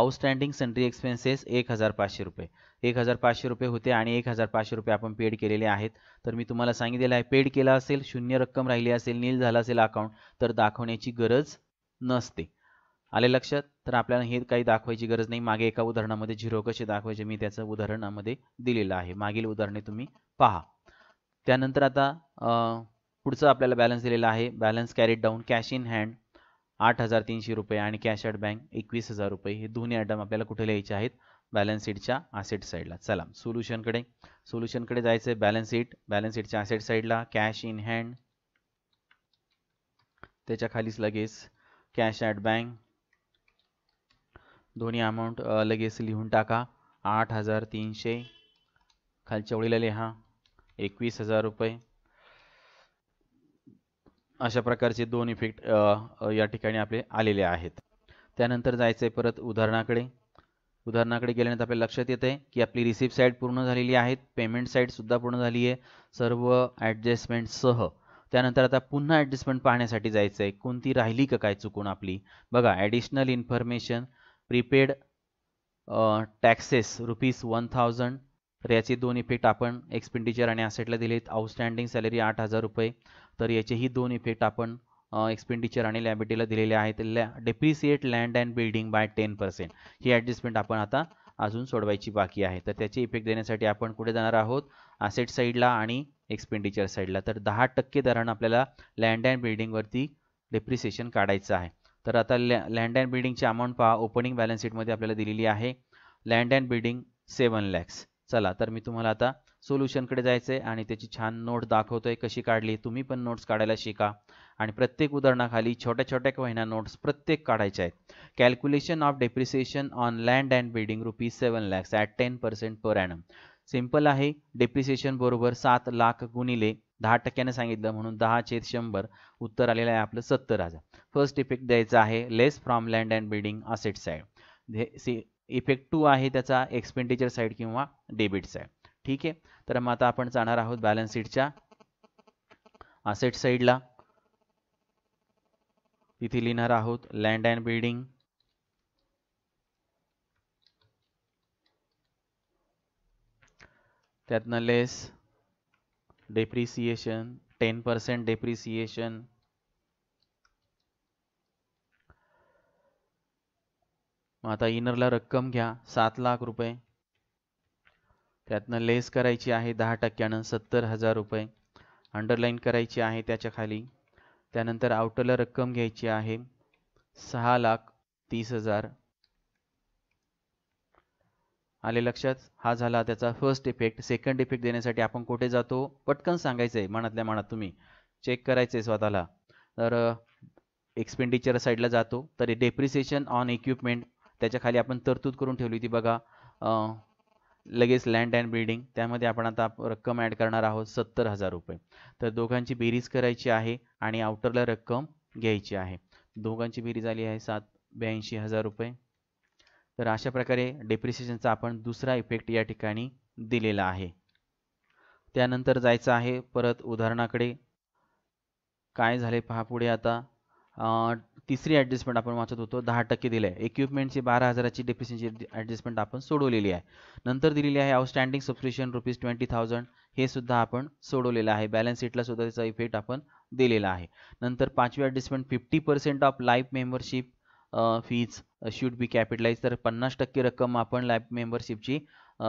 आउटस्टँडिंग सन्ड्री एक्सपेन्सेस एक हजार पाचशे रुपये एक हजार पाचशे रुपये होते आणि एक हजार पाचशे रुपये आपण पेड केलेले आहेत तर मी तुम्हाला सांगितलेलं आहे पेड केला असेल शून्य रक्कम राहिली असेल नील झाला असेल अकाउंट तर दाखवण्याची गरज नसते आले लक्षात तर आपल्याला हे काही दाखवायची गरज नाही मागे एका उदाहरणामध्ये झिरो कसे दाखवायचे मी त्याचं उदाहरणामध्ये दिलेलं आहे मागील उदाहरणे तुम्ही पहा त्यानंतर आता पुढचं आपल्याला बॅलन्स दिलेला आहे balance carried down cash in hand आठ हजार तीनशे रुपये आणि कॅश ॲट बँक एकवीस हजार रुपये हे दोन्ही आयटम आपल्याला कुठे लिहायचे आहेत बॅलन्स शीटच्या आसेट साईडला चला सोल्युशनकडे सोल्युशनकडे जायचं आहे बॅलन्स शीट बॅलन्स शीटच्या आसेट साईडला कॅश इन हँड त्याच्या खालीच लगेच कॅश ॲट बँक दोन्ही अमाऊंट लगेच लिहून टाका आठ हजार तीनशे खालच्या ओळीला लिहा एकवीस हजार रुपये अशा प्रकारचे दोन इफेक्ट या ठिकाणी आपले आलेले आहेत त्यानंतर जायचं परत उदाहरणाकडे उदाहरणाकडे गेल्यानंतर आपल्या लक्षात येतं आहे की आपली रिसिप्ट साईट पूर्ण झालेली आहेत पेमेंट सुद्धा पूर्ण झाली आहे सर्व सह त्यानंतर आता पुन्हा ॲडजस्टमेंट पाहण्यासाठी जायचं आहे कोणती राहिली का काय चुकून आपली बघा additional information prepaid taxes rupees one thousand याचे दोन इफेक्ट आपण एक्सपेंडिचर आणि असेटला दिलेत आउटस्टँडिंग सॅलरी आठ हजार रुपये तर याचेही दोन इफेक्ट आपण एक्सपेंडिचर आणि लॅबिटीला दिलेले आहेत लॅ depreciate land and building by ten percent ही ॲडजस्टमेंट आपण आता अजून सोडवायची बाकी आहे तर त्याचे इफेक्ट देण्यासाठी आपण कुठे जाणार आहोत असेट साईडला आणि एक्सपेंडिचर साईडला तर दहा टक्के दरण आपल्याला लँड अँड बिल्डिंगवरती डेप्रिसिएशन काढायचं आहे तर आता लॅ लँड अँड बिल्डिंगची अमाऊंट पहा ओपनिंग बॅलन्स शीटमध्ये आपल्याला दिलेली आहे land and building seven lakhs चला तर मी तुम्हाला आता सोल्युशनकडे जायचं आहे आणि त्याची छान नोट आहे कशी काढली तुम्ही पण नोट्स काढायला शिका आणि प्रत्येक उदाहरणाखाली छोट्या छोट्या महिन्या नोट्स प्रत्येक काढायच्या आहेत calculation of depreciation on land and building rupees seven lakhs at ten percent per annum simple आहे डेप्रिसिएशन बरोबर सात लाख गुणिले दहा टक्क्याने सांगितलं म्हणून दहा छेद शंभर उत्तर आलेलं आहे आपलं सत्तर हजार फर्स्ट इफेक्ट द्यायचा आहे less from land and building asset side effect two आहे त्याचा एक्सपेंडिचर साईड किंवा डेबिट साईड ठीक आहे तर मग आता आपण जाणार आहोत बॅलन्स शीटच्या आसेट साईडला तिथे लिहिणार आहोत लँड अँड बिल्डिंग त्यातनं less depreciation ten percent depreciation मग आता इनरला रक्कम घ्या सात लाख रुपये त्यातनं लेस करायची आहे दहा टक्क्यानं सत्तर हजार रुपये अंडरलाईन करायची आहे त्याच्या खाली त्यानंतर आउटरला रक्कम घ्यायची आहे सहा लाख तीस हजार आले लक्षात हा झाला त्याचा फर्स्ट इफेक्ट सेकंड इफेक्ट देण्यासाठी आपण कुठे जातो पटकन सांगायचं आहे मनातल्या मनात तुम्ही चेक करायचंय स्वतःला तर एक्सपेंडिचर साईडला जातो तरी डेप्रिसिएशन ऑन इक्विपमेंट त्याच्या खाली आपण तरतूद करून ठेवली होती बघा लगेच लँड अँड बिल्डिंग त्यामध्ये आपण आता रक्कम ॲड करणार आहोत सत्तर हजार रुपये तर दोघांची बेरीज करायची आहे आणि आउटरला रक्कम घ्यायची आहे दोघांची बेरीज आली आहे सात ब्याऐंशी हजार रुपये तर अशा प्रकारे डेप्रिसिएशनचा आपण दुसरा इफेक्ट या ठिकाणी दिलेला आहे त्यानंतर जायचं आहे परत उदाहरणाकडे काय झाले पहा पुढे आता तिसरी ॲडजस्टमेंट आपण वाचत होतो दहा टक्के दिले आहे इक्विपमेंटची बारा हजाराची डेफिशियन्सी ॲडजस्टमेंट आपण सोडवलेली आहे नंतर दिलेली आहे outstanding subscription rupees twenty thousand हे सुद्धा आपण सोडवलेलं आहे बॅलन्स शीटला सुद्धा त्याचा इफेक्ट आपण दिलेला आहे नंतर पाचवी adjustment fifty percent of life membership fees should be capitalise तर पन्नास टक्के रक्कम आपण लाईफ मेंबरशिपची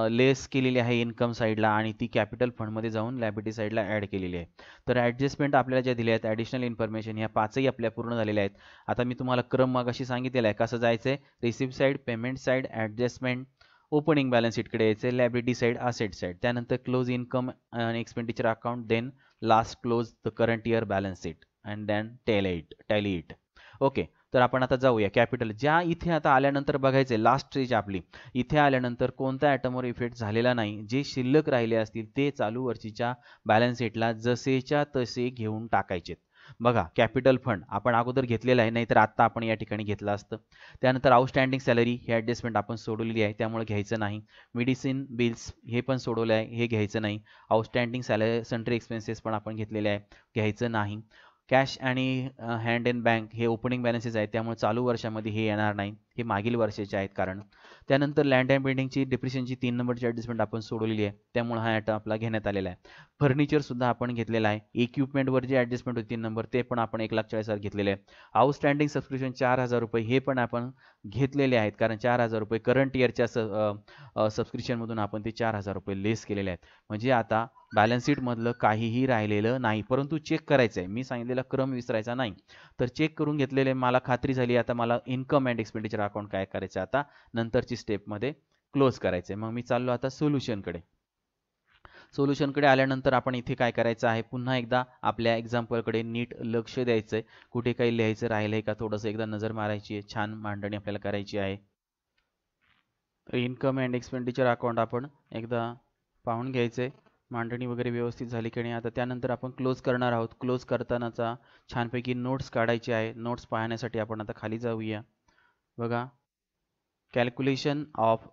लेस केलेली आहे इन्कम साईडला आणि ती कॅपिटल फंडमध्ये जाऊन लॅबिटी साईडला ॲड केलेली आहे तर ॲडजस्टमेंट आपल्याला ज्या दिल्या आहेत ॲडिशनल इन्फॉर्मेशन ह्या पाचही आपल्या पूर्ण झालेल्या आहेत आता मी तुम्हाला क्रम मागाशी सांगितलेलं आहे कसं जायचं आहे receipt side payment side adjustment opening balance शीटकडे यायचं आहे लॅबिलिटी साईड असेट साईड त्यानंतर क्लोज इन्कम आणि expenditure account then last close the current year balance sheet and then tell it tally it okay तर आपण आता जाऊया कॅपिटल ज्या इथे आता आल्यानंतर बघायचे लास्ट स्टेज आपली इथे आल्यानंतर कोणत्या ॲटमवर इफेक्ट झालेला नाही जे शिल्लक राहिले असतील ते चालू वर्षीच्या बॅलन्स शीटला जसेच्या तसे घेऊन टाकायचे बघा कॅपिटल फंड आपण अगोदर घेतलेला आहे नाहीतर आत्ता आपण या ठिकाणी घेतलं असतं त्यानंतर आउटस्टँडिंग सॅलरी हे ॲडजस्टमेंट आपण सोडवलेली आहे त्यामुळे घ्यायचं नाही मेडिसिन बिल्स हे पण सोडवलं आहे हे घ्यायचं नाही आउटस्टँडिंग सॅलरी सेंट्री एक्सपेन्सेस पण आपण घेतलेले आहे घ्यायचं नाही कॅश आणि हँड इन बँक हे ओपनिंग बॅलन्सेस आहेत त्यामुळे चालू वर्षामध्ये हे येणार नाही हे मागील वर्षाचे आहेत कारण त्यानंतर लँड अँड बिल्डिंगची डिप्रिशनची तीन नंबरची ॲडजस्टमेंट आपण सोडवलेली आहे त्यामुळे हा ॲटम आपला घेण्यात आलेला आहे फर्निचर सुद्धा आपण घेतलेला आहे इक्विपमेंटवर जे ॲडजस्टमेंट होती तीन नंबर ते पण आपण एक लाख चाळीस हजार घेतलेले आहे आउटस्टँडिंग सबस्क्रिप्शन चार हजार रुपये हे पण आपण घेतलेले आहेत कारण चार हजार रुपये करंट इयरच्या सबस्क्रिप्शनमधून आपण ते चार हजार रुपये लेस केलेले आहेत म्हणजे आता बॅलन्स शीटमधलं काहीही राहिलेलं नाही परंतु चेक करायचं आहे मी सांगितलेला क्रम विसरायचा नाही तर चेक करून घेतलेले मला खात्री झाली आता मला इन्कम अँड एक्सपेंडिचर अकाउंट काय करायचं आता नंतरची मध्ये क्लोज करायचं मग मी चाललो आता सोल्युशन कडे सोल्युशन कडे आल्यानंतर आपण इथे काय करायचं आहे पुन्हा एकदा आपल्या एक्झाम्पलकडे नीट लक्ष द्यायचं आहे कुठे काही लिहायचं राहिलंय का थोडंसं एकदा नजर मारायची आहे छान मांडणी आपल्याला करायची आहे इन्कम अँड एक्सपेंडिचर अकाउंट आपण एकदा पाहून घ्यायचं मांडणी वगैरे व्यवस्थित झाली की नाही आता त्यानंतर आपण क्लोज करणार आहोत क्लोज करतानाचा छानपैकी नोट्स काढायचे आहे नोट्स पाहण्यासाठी आपण आता खाली जाऊया बघा calculation of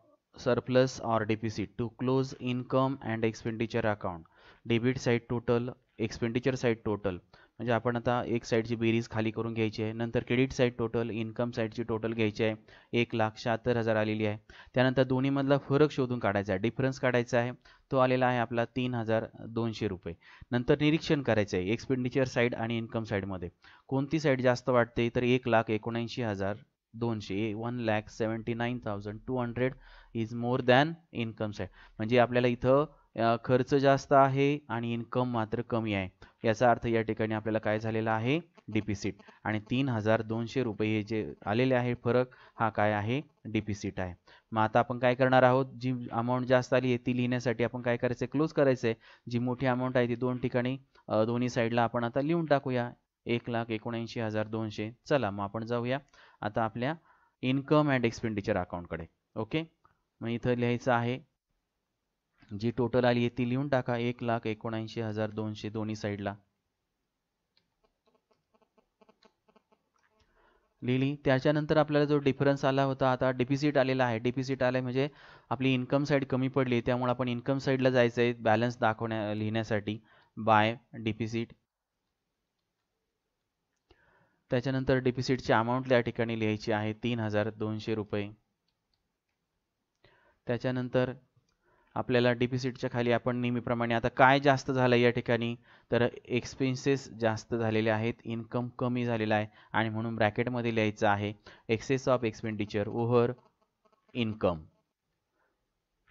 surplus or deficit to close income and expenditure account debit side total expenditure side total म्हणजे आपण आता एक साईडची बेरीज खाली करून घ्यायची आहे नंतर क्रेडिट साईड टोटल इन्कम साईडची टोटल घ्यायची आहे एक लाख शहात्तर हजार आलेली आहे त्यानंतर दोन्हीमधला फरक शोधून काढायचा आहे डिफरन्स काढायचा आहे तो आलेला आहे आपला तीन हजार दोनशे रुपये नंतर निरीक्षण करायचं आहे एक्सपेंडिचर साईड आणि इन्कम साईडमध्ये कोणती साईड जास्त वाटते तर एक लाख एकोणऐंशी हजार दोनशे one lakh seventy nine thousand two hundred is more than income side म्हणजे आपल्याला इथं खर्च जास्त आहे आणि इन्कम मात्र कमी आहे याचा अर्थ या ठिकाणी आपल्याला काय झालेला आहे डिपिसिट आणि तीन हजार दोनशे रुपये हे जे आलेले आहे फरक हा काय आहे डिपिसिट आहे मग आता आपण काय करणार आहोत जी अमाऊंट जास्त आली आहे ती लिहिण्यासाठी आपण काय करायचं क्लोज करायचं जी मोठी अमाऊंट आहे ती दोन ठिकाणी दोन्ही साईडला आपण आता लिहून टाकूया एक लाख एकोणऐंशी हजार दोनशे चला मग आपण जाऊया आता आपल्या इन्कम अँड एक्सपेंडिचर अकाउंटकडे ओके मग इथं लिहायचं आहे जी टोटल आली आहे ती लिहून टाका एक लाख एकोणऐंशी हजार दोनशे दोन्ही साईडला लिहिली त्याच्यानंतर आपल्याला जो डिफरन्स आला होता आता डेफिसिट आलेला आहे डेफिसिट आलं म्हणजे आपली इन्कम साईड कमी पडली त्यामुळे आपण इन्कम साईडला जायचं आहे बॅलन्स दाखवण्या लिहिण्यासाठी बाय डिपिसिट त्याच्यानंतर डिपिसिटची अमाऊंट या ठिकाणी लिहायची आहे तीन हजार दोनशे रुपये त्याच्यानंतर आपल्याला डिपिसिटच्या खाली आपण नेहमीप्रमाणे आता काय जास्त झालं या ठिकाणी तर एक्सपेन्सेस जास्त झालेले आहेत इन्कम कमी झालेला आहे आणि म्हणून ब्रॅकेटमध्ये लिहायचं आहे excess of expenditure over income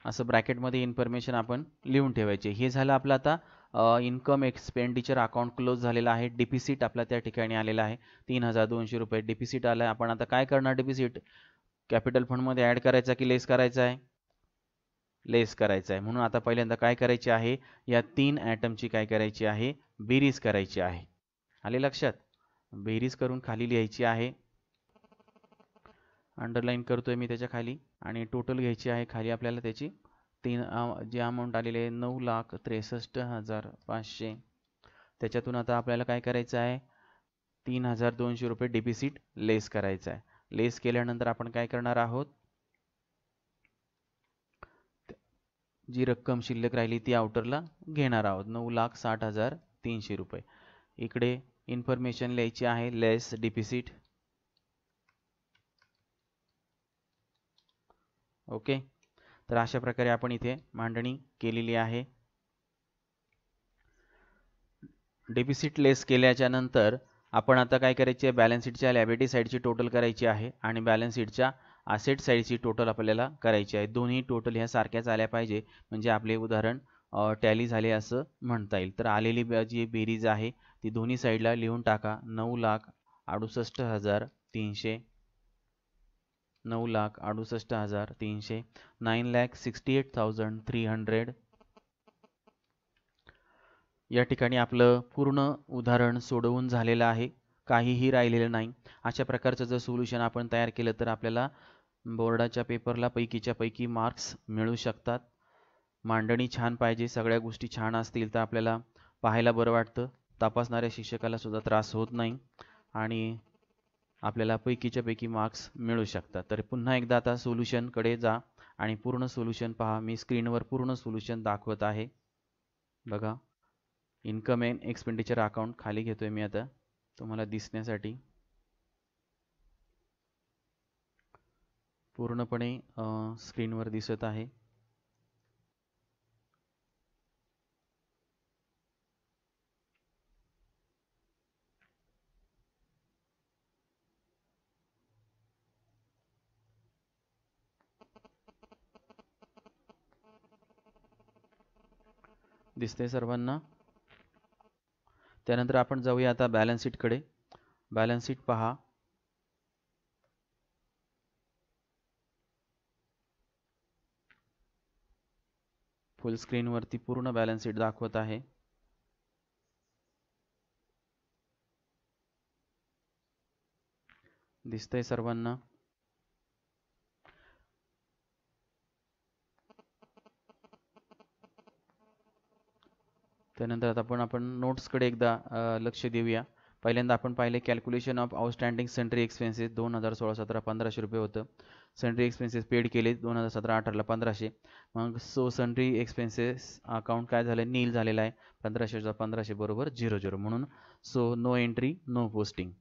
असं ब्रॅकेटमध्ये इन्फॉर्मेशन आपण लिहून ठेवायचे हे झालं आपलं आता इन्कम एक्सपेंडिचर अकाउंट क्लोज झालेला आहे डिपिसिट आपला त्या ठिकाणी आलेला आहे तीन हजार दोनशे रुपये डिपिसिट आलं आहे आपण आता काय करणार डिपिसिट कॅपिटल फंडमध्ये ॲड करायचा की लेस करायचा आहे लेस करायचा आहे म्हणून आता पहिल्यांदा काय करायचे आहे या तीन ॲटमची काय करायची आहे बेरीज करायची आहे आले लक्षात बेरीज करून खाली लिहायची आहे अंडरलाईन करतोय मी त्याच्या खाली आणि टोटल घ्यायची आहे खाली आपल्याला त्याची तीन जे अमाऊंट आलेले आहे नऊ लाख त्रेसष्ट हजार पाचशे त्याच्यातून आता आपल्याला काय करायचं आहे तीन हजार दोनशे रुपये डिपिसिट लेस करायचं आहे लेस केल्यानंतर आपण काय करणार आहोत जी रक्कम शिल्लक राहिली ती आउटरला घेणार आहोत नऊ लाख साठ हजार तीनशे रुपये इकडे इन्फॉर्मेशन लिहायची आहे लेस डिपिसिट ओके तर अशा प्रकारे आपण इथे मांडणी केलेली आहे डेफिसिट लेस केल्याच्या नंतर आपण आता काय करायचे आहे बॅलन्स शीटच्या लायबिलिटी साईडची टोटल करायची आहे आणि बॅलन्स शीटच्या आसेट साईडची टोटल आपल्याला करायची आहे दोन्ही टोटल ह्या सारख्याच आल्या पाहिजे म्हणजे आपले उदाहरण टॅली झाले असं म्हणता येईल तर आलेली जी बेरीज आहे ती दोन्ही साईडला लिहून टाका नऊ लाख अडुसष्ट हजार तीनशे नऊ लाख अडुसष्ट हजार तीनशे nine lakh sixty eight thousand three hundred या ठिकाणी आपलं पूर्ण उदाहरण सोडवून झालेलं आहे काहीही राहिलेलं नाही अशा प्रकारचं जर सोल्युशन आपण तयार केलं तर आपल्याला बोर्डाच्या पेपरला पैकीच्या पैकी मार्क्स मिळू शकतात मांडणी छान पाहिजे सगळ्या गोष्टी छान असतील तर आपल्याला पाहायला बरं वाटतं तपासणाऱ्या शिक्षकाला सुद्धा त्रास होत नाही आणि आपल्याला पैकीच्या पैकी मार्क्स मिळू शकतात तर पुन्हा एकदा आता सोल्युशनकडे जा आणि पूर्ण सोल्युशन पहा मी स्क्रीनवर पूर्ण सोल्युशन दाखवत आहे बघा इन्कम एन एक्सपेंडिचर अकाउंट खाली घेतोय मी आता तुम्हाला दिसण्यासाठी पूर्णपणे स्क्रीनवर दिसत आहे दिसते सर्वांना त्यानंतर आपण जाऊया आता बॅलन्स शीटकडे बॅलन्स शीट पहा फुल स्क्रीनवरती पूर्ण बॅलन्स शीट दाखवत आहे दिसतंय सर्वांना त्यानंतर आता आपण आपण नोट्सकडे एकदा लक्ष देऊया पहिल्यांदा आपण पाहिले calculation of outstanding sundry expenses दोन हजार सोळा सतरा पंधराशे रुपये होतं सेंट्री एक्सपेन्सेस पेड केले दोन हजार सतरा अठराला पंधराशे मग सो सेंट्री एक्सपेन्सेस अकाउंट काय झालं नील झालेला आहे पंधराशेचा पंधराशे बरोबर झिरो झिरो म्हणून so no entry no posting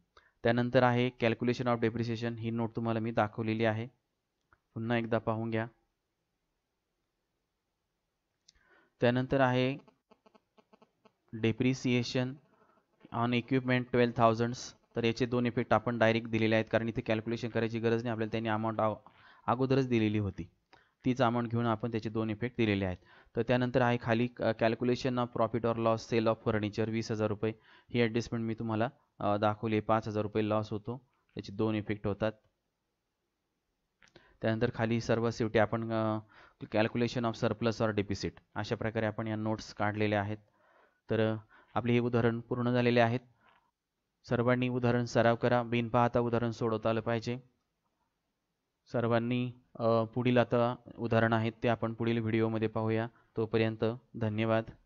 त्यानंतर आहे कॅल्क्युलेशन ऑफ डेप्रिसिएशन ही नोट तुम्हाला मी दाखवलेली आहे पुन्हा एकदा पाहून घ्या त्यानंतर आहे depreciation on equipment twelve thousands तर याचे दोन इफेक्ट आपण डायरेक्ट दिलेले आहेत कारण इथे कॅल्क्युलेशन करायची गरज नाही आपल्याला त्यांनी अमाऊंट अगोदरच दिलेली होती तीच अमाऊंट घेऊन आपण त्याचे दोन इफेक्ट दिलेले आहेत तर त्यानंतर आहे खाली calculation of profit or loss sale of furniture वीस हजार रुपये ही ॲडजस्टमेंट मी तुम्हाला दाखवली पाच हजार रुपये लॉस होतो त्याचे दोन इफेक्ट होतात त्यानंतर खाली सर्व शेवटी आपण calculation of surplus or deficit अशा प्रकारे आपण या नोट्स काढलेल्या आहेत तर आपले हे उदाहरण पूर्ण झालेले आहेत सर्वांनी उदाहरण सराव करा बिन पाहता उदाहरण सोडवता आलं पाहिजे सर्वांनी पुढील आता उदाहरण आहेत ते आपण पुढील व्हिडिओमध्ये पाहूया तोपर्यंत धन्यवाद